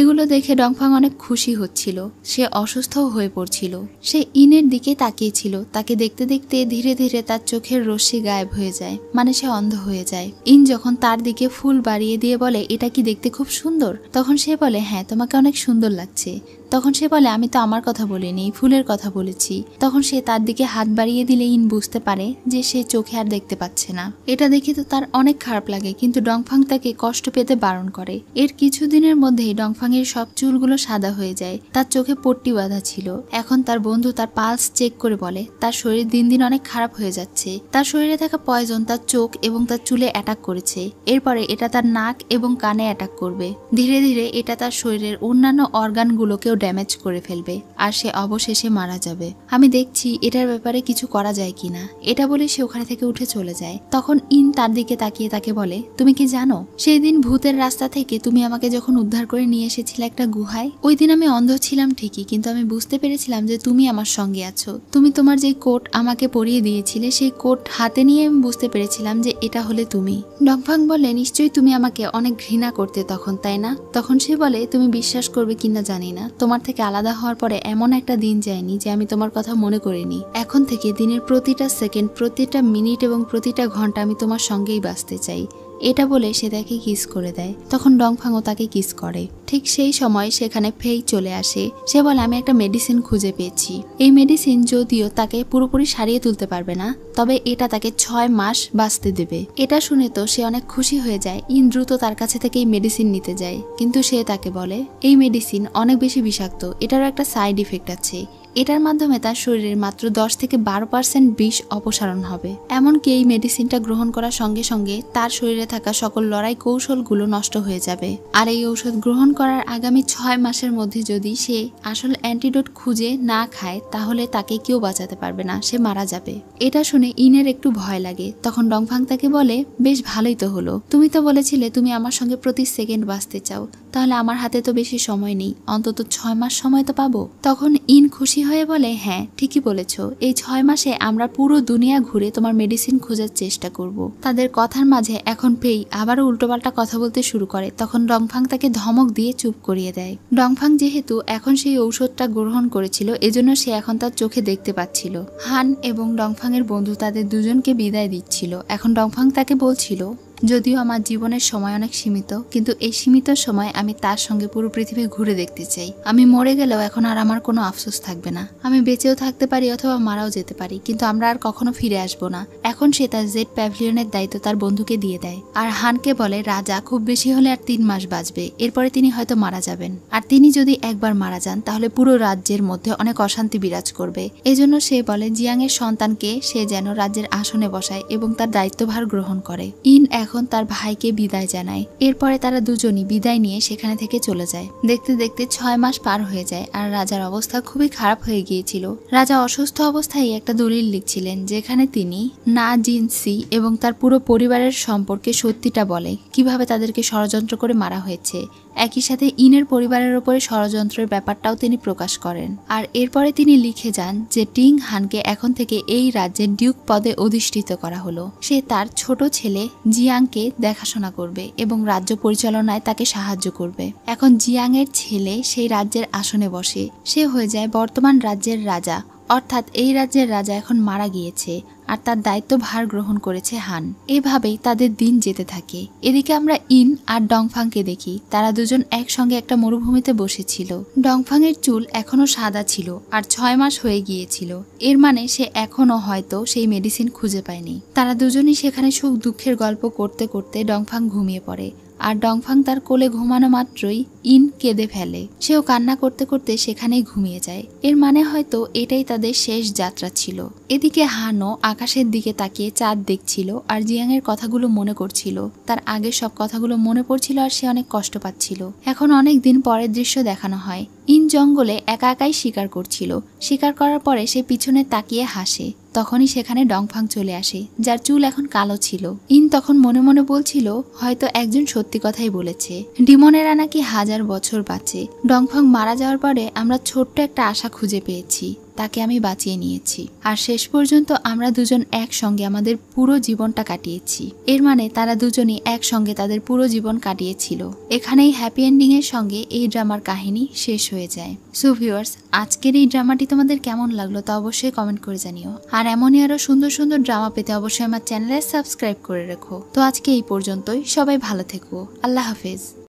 S1: এগুলো দেখে ডংফাং অনেক খুশি হচ্ছিল সে অসুস্থ হয়ে পড়ছিল সে ইনের দিকে তাকিয়েছিল তাকে দেখতে দেখতে ধীরে ধীরে তার চোখের রশ্মি গায়েব হয়ে যায় মানে সে অন্ধ হয়ে যায় ইন যখন তার দিকে ফুল বাড়িয়ে দিয়ে বলে এটা কি দেখতে খুব সুন্দর তখন সে বলে হ্যাঁ তোমাকে অনেক সুন্দর লাগছে তখন সে বলে আমি তো আমার কথা বলিনি ফুলের কথা বলেছি তখন সে তার দিকে হাত বাড়িয়ে দিলে ইন বুঝতে পারে যে সে চোখে আর দেখতে পাচ্ছে না এটা দেখে তো তার অনেক খারাপ লাগে কিন্তু ডংফাং তাকে কষ্ট পেতে বারণ করে এর কিছুদিনের মধ্যেই ডংফাং এর সব চুলগুলো সাদা হয়ে যায় তার চোখে পট্টি বাঁধা ছিল এখন তার বন্ধু তার পালস চেক করে বলে তার শরীর দিন দিন অনেক খারাপ হয়ে যাচ্ছে তার শরীরে থাকা পয়জন তার চোখ এবং তার চুলে অ্যাটাক করেছে এরপরে এটা তার নাক এবং কানে অ্যাটাক করবে ধীরে ধীরে এটা তার শরীরের অন্যান্য অর্গানগুলোকেও ড্যামেজ করে ফেলবে আর সে অবশেষে মারা যাবে আমি দেখছি এটার ব্যাপারে কিছু করা যায় কিনা এটা বলে সে ওখানে থেকে উঠে চলে যায় তখন ইন তার দিকে তাকিয়ে তাকে বলে তুমি কি জানো সেই দিন ভূতের রাস্তা থেকে তুমি আমাকে যখন উদ্ধার করে নিয়ে এসেছিলে একটা গুহায় ওই দিন আমি অন্ধ ছিলাম ঠিকই কিন্তু আমি বুঝতে পেরেছিলাম যে তুমি আমার সঙ্গে আছো তুমি তোমার যে কোট আমাকে পরিয়ে দিয়েছিলে সেই কোট হাতে নিয়ে আমি বুঝতে পেরেছিলাম যে এটা হলে তুমি ডংফাং বলে নিশ্চয়ই তুমি আমাকে অনেক ঘৃণা করতে তখন তাই না তখন সে বলে তুমি বিশ্বাস করবে কিনা জানি না তোমার থেকে আলাদা হওয়ার পরে এমন একটা দিন যায়নি যে আমি তোমার কথা মনে করিনি এখন থেকে দিনের প্রতিটা সেকেন্ড প্রতিটা মিনিট এবং প্রতিটা ঘন্টা আমি তোমার সঙ্গেই বাঁচতে চাই এটা বলে সে তাকে কিস করে দেয় তখন ডংফাংও তাকে কিস করে ঠিক সেই সময় সেখানে ফেই চলে আসে সে বলে আমি একটা মেডিসিন খুঁজে পেয়েছি এই মেডিসিন যদিও তাকে পুরোপুরি সারিয়ে তুলতে পারবে না তবে এটা তাকে ছয় মাস বাঁচতে দেবে এটা শুনে তো সে অনেক খুশি হয়ে যায় ইন দ্রুত তার কাছে থেকে এই মেডিসিন নিতে যায় কিন্তু সে তাকে বলে এই মেডিসিন অনেক বেশি বিষাক্ত এটারও একটা সাইড ইফেক্ট আছে এটার মাধ্যমে তার শরীরের মাত্র দশ থেকে বারো পার্সেন্ট বিষ অপসারণ হবে এমনকি এই মেডিসিনটা গ্রহণ করার সঙ্গে সঙ্গে তার শরীরে থাকা সকল লড়াই কৌশলগুলো নষ্ট হয়ে যাবে আর এই ঔষধ গ্রহণ করার আগামী ছয় মাসের মধ্যে যদি সে আসল অ্যান্টিডোট খুঁজে না খায় তাহলে তাকে কেউ বাঁচাতে পারবে না সে মারা যাবে এটা শুনে ইনের একটু ভয় লাগে তখন ডংফাং তাকে বলে বেশ ভালোই তো হলো তুমি তো বলেছিলে তুমি আমার সঙ্গে প্রতি সেকেন্ড বাঁচতে চাও তাহলে আমার হাতে তো বেশি সময় নেই অন্তত ছয় মাস সময় তো পাবো তখন ইন খুশি হয়ে বলে হ্যাঁ ঠিকই বলেছ এই ছয় মাসে আমরা পুরো দুনিয়া ঘুরে তোমার মেডিসিন খোঁজার চেষ্টা করব। তাদের কথার মাঝে এখন পেই আবারও উল্টোপাল্টা কথা বলতে শুরু করে তখন ডংফাং তাকে ধমক দিয়ে চুপ করিয়ে দেয় ডংফাং যেহেতু এখন সেই ঔষধটা গ্রহণ করেছিল এজন্য সে এখন তার চোখে দেখতে পাচ্ছিল হান এবং এর বন্ধু তাদের দুজনকে বিদায় দিচ্ছিল এখন ডংফাং তাকে বলছিল যদিও আমার জীবনের সময় অনেক সীমিত কিন্তু এই সীমিত সময় আমি তার সঙ্গে পুরো পৃথিবী ঘুরে দেখতে চাই আমি মরে গেলেও এখন আর আমার কোনো আফসোস থাকবে না আমি বেঁচেও থাকতে পারি অথবা মারাও যেতে পারি কিন্তু আমরা আর কখনো ফিরে আসব না এখন সে তার জেড প্যাভিলিয়নের দায়িত্ব তার বন্ধুকে দিয়ে দেয় আর হানকে বলে রাজা খুব বেশি হলে আর তিন মাস বাঁচবে এরপরে তিনি হয়তো মারা যাবেন আর তিনি যদি একবার মারা যান তাহলে পুরো রাজ্যের মধ্যে অনেক অশান্তি বিরাজ করবে এজন্য সে বলে জিয়াংয়ের সন্তানকে সে যেন রাজ্যের আসনে বসায় এবং তার দায়িত্বভার গ্রহণ করে ইন এখন তার ভাইকে বিদায় জানায় এরপরে তারা দুজনই বিদায় নিয়ে সেখানে থেকে চলে যায় দেখতে দেখতে ছয় মাস পার হয়ে যায় আর রাজার অবস্থা খুবই খারাপ হয়ে গিয়েছিল রাজা অসুস্থ অবস্থায় একটা দলিল লিখছিলেন যেখানে তিনি না জিনসি এবং তার পুরো পরিবারের সম্পর্কে সত্যিটা বলে কিভাবে তাদেরকে ষড়যন্ত্র করে মারা হয়েছে একই সাথে ইনের পরিবারের ওপরে ষড়যন্ত্রের ব্যাপারটাও তিনি প্রকাশ করেন আর এরপরে তিনি লিখে যান যে টিং হানকে এখন থেকে এই রাজ্যের ডিউক পদে অধিষ্ঠিত করা হলো সে তার ছোট ছেলে জিয়া জিয়াংকে দেখাশোনা করবে এবং রাজ্য পরিচালনায় তাকে সাহায্য করবে এখন জিয়াংয়ের ছেলে সেই রাজ্যের আসনে বসে সে হয়ে যায় বর্তমান রাজ্যের রাজা অর্থাৎ এই রাজ্যের রাজা এখন মারা গিয়েছে আর তার দায়িত্ব ভার গ্রহণ করেছে হান এভাবেই তাদের দিন যেতে থাকে এদিকে আমরা ইন আর ডংফাংকে দেখি তারা দুজন একসঙ্গে একটা মরুভূমিতে বসেছিল ফাংয়ের চুল এখনও সাদা ছিল আর ছয় মাস হয়ে গিয়েছিল এর মানে সে এখনও হয়তো সেই মেডিসিন খুঁজে পায়নি তারা দুজনই সেখানে সুখ দুঃখের গল্প করতে করতে ডংফাং ঘুমিয়ে পড়ে আর ডংফাং তার কোলে ঘুমানো মাত্রই ইন কেঁদে ফেলে সেও কান্না করতে করতে সেখানেই ঘুমিয়ে যায় এর মানে হয়তো এটাই তাদের শেষ যাত্রা ছিল এদিকে হানো আকাশের দিকে তাকিয়ে চাঁদ দেখছিল আর জিয়াংয়ের কথাগুলো মনে করছিল তার আগের সব কথাগুলো মনে পড়ছিল আর সে অনেক কষ্ট পাচ্ছিল এখন অনেক দিন পরের দৃশ্য দেখানো হয় ইন জঙ্গলে একা একাই শিকার করছিল শিকার করার পরে সে পিছনে তাকিয়ে হাসে তখনই সেখানে ডংফাং চলে আসে যার চুল এখন কালো ছিল ইন তখন মনে মনে বলছিল হয়তো একজন সত্যি কথাই বলেছে ডিমনেরা নাকি হাজার বছর বাঁচে ডংফাং মারা যাওয়ার পরে আমরা ছোট্ট একটা আশা খুঁজে পেয়েছি তাকে আমি বাঁচিয়ে নিয়েছি আর শেষ পর্যন্ত আমরা দুজন একসঙ্গে আমাদের পুরো জীবনটা কাটিয়েছি এর মানে তারা দুজনই একসঙ্গে তাদের পুরো জীবন কাটিয়েছিল এখানেই হ্যাপি এন্ডিংয়ের সঙ্গে এই ড্রামার কাহিনী শেষ হয়ে যায় সো ভিউয়ার্স আজকের এই ড্রামাটি তোমাদের কেমন লাগলো তা অবশ্যই কমেন্ট করে জানিও আর এমনই আরও সুন্দর সুন্দর ড্রামা পেতে অবশ্যই আমার চ্যানেলে সাবস্ক্রাইব করে রেখো তো আজকে এই পর্যন্তই সবাই ভালো থেকো আল্লাহ হাফেজ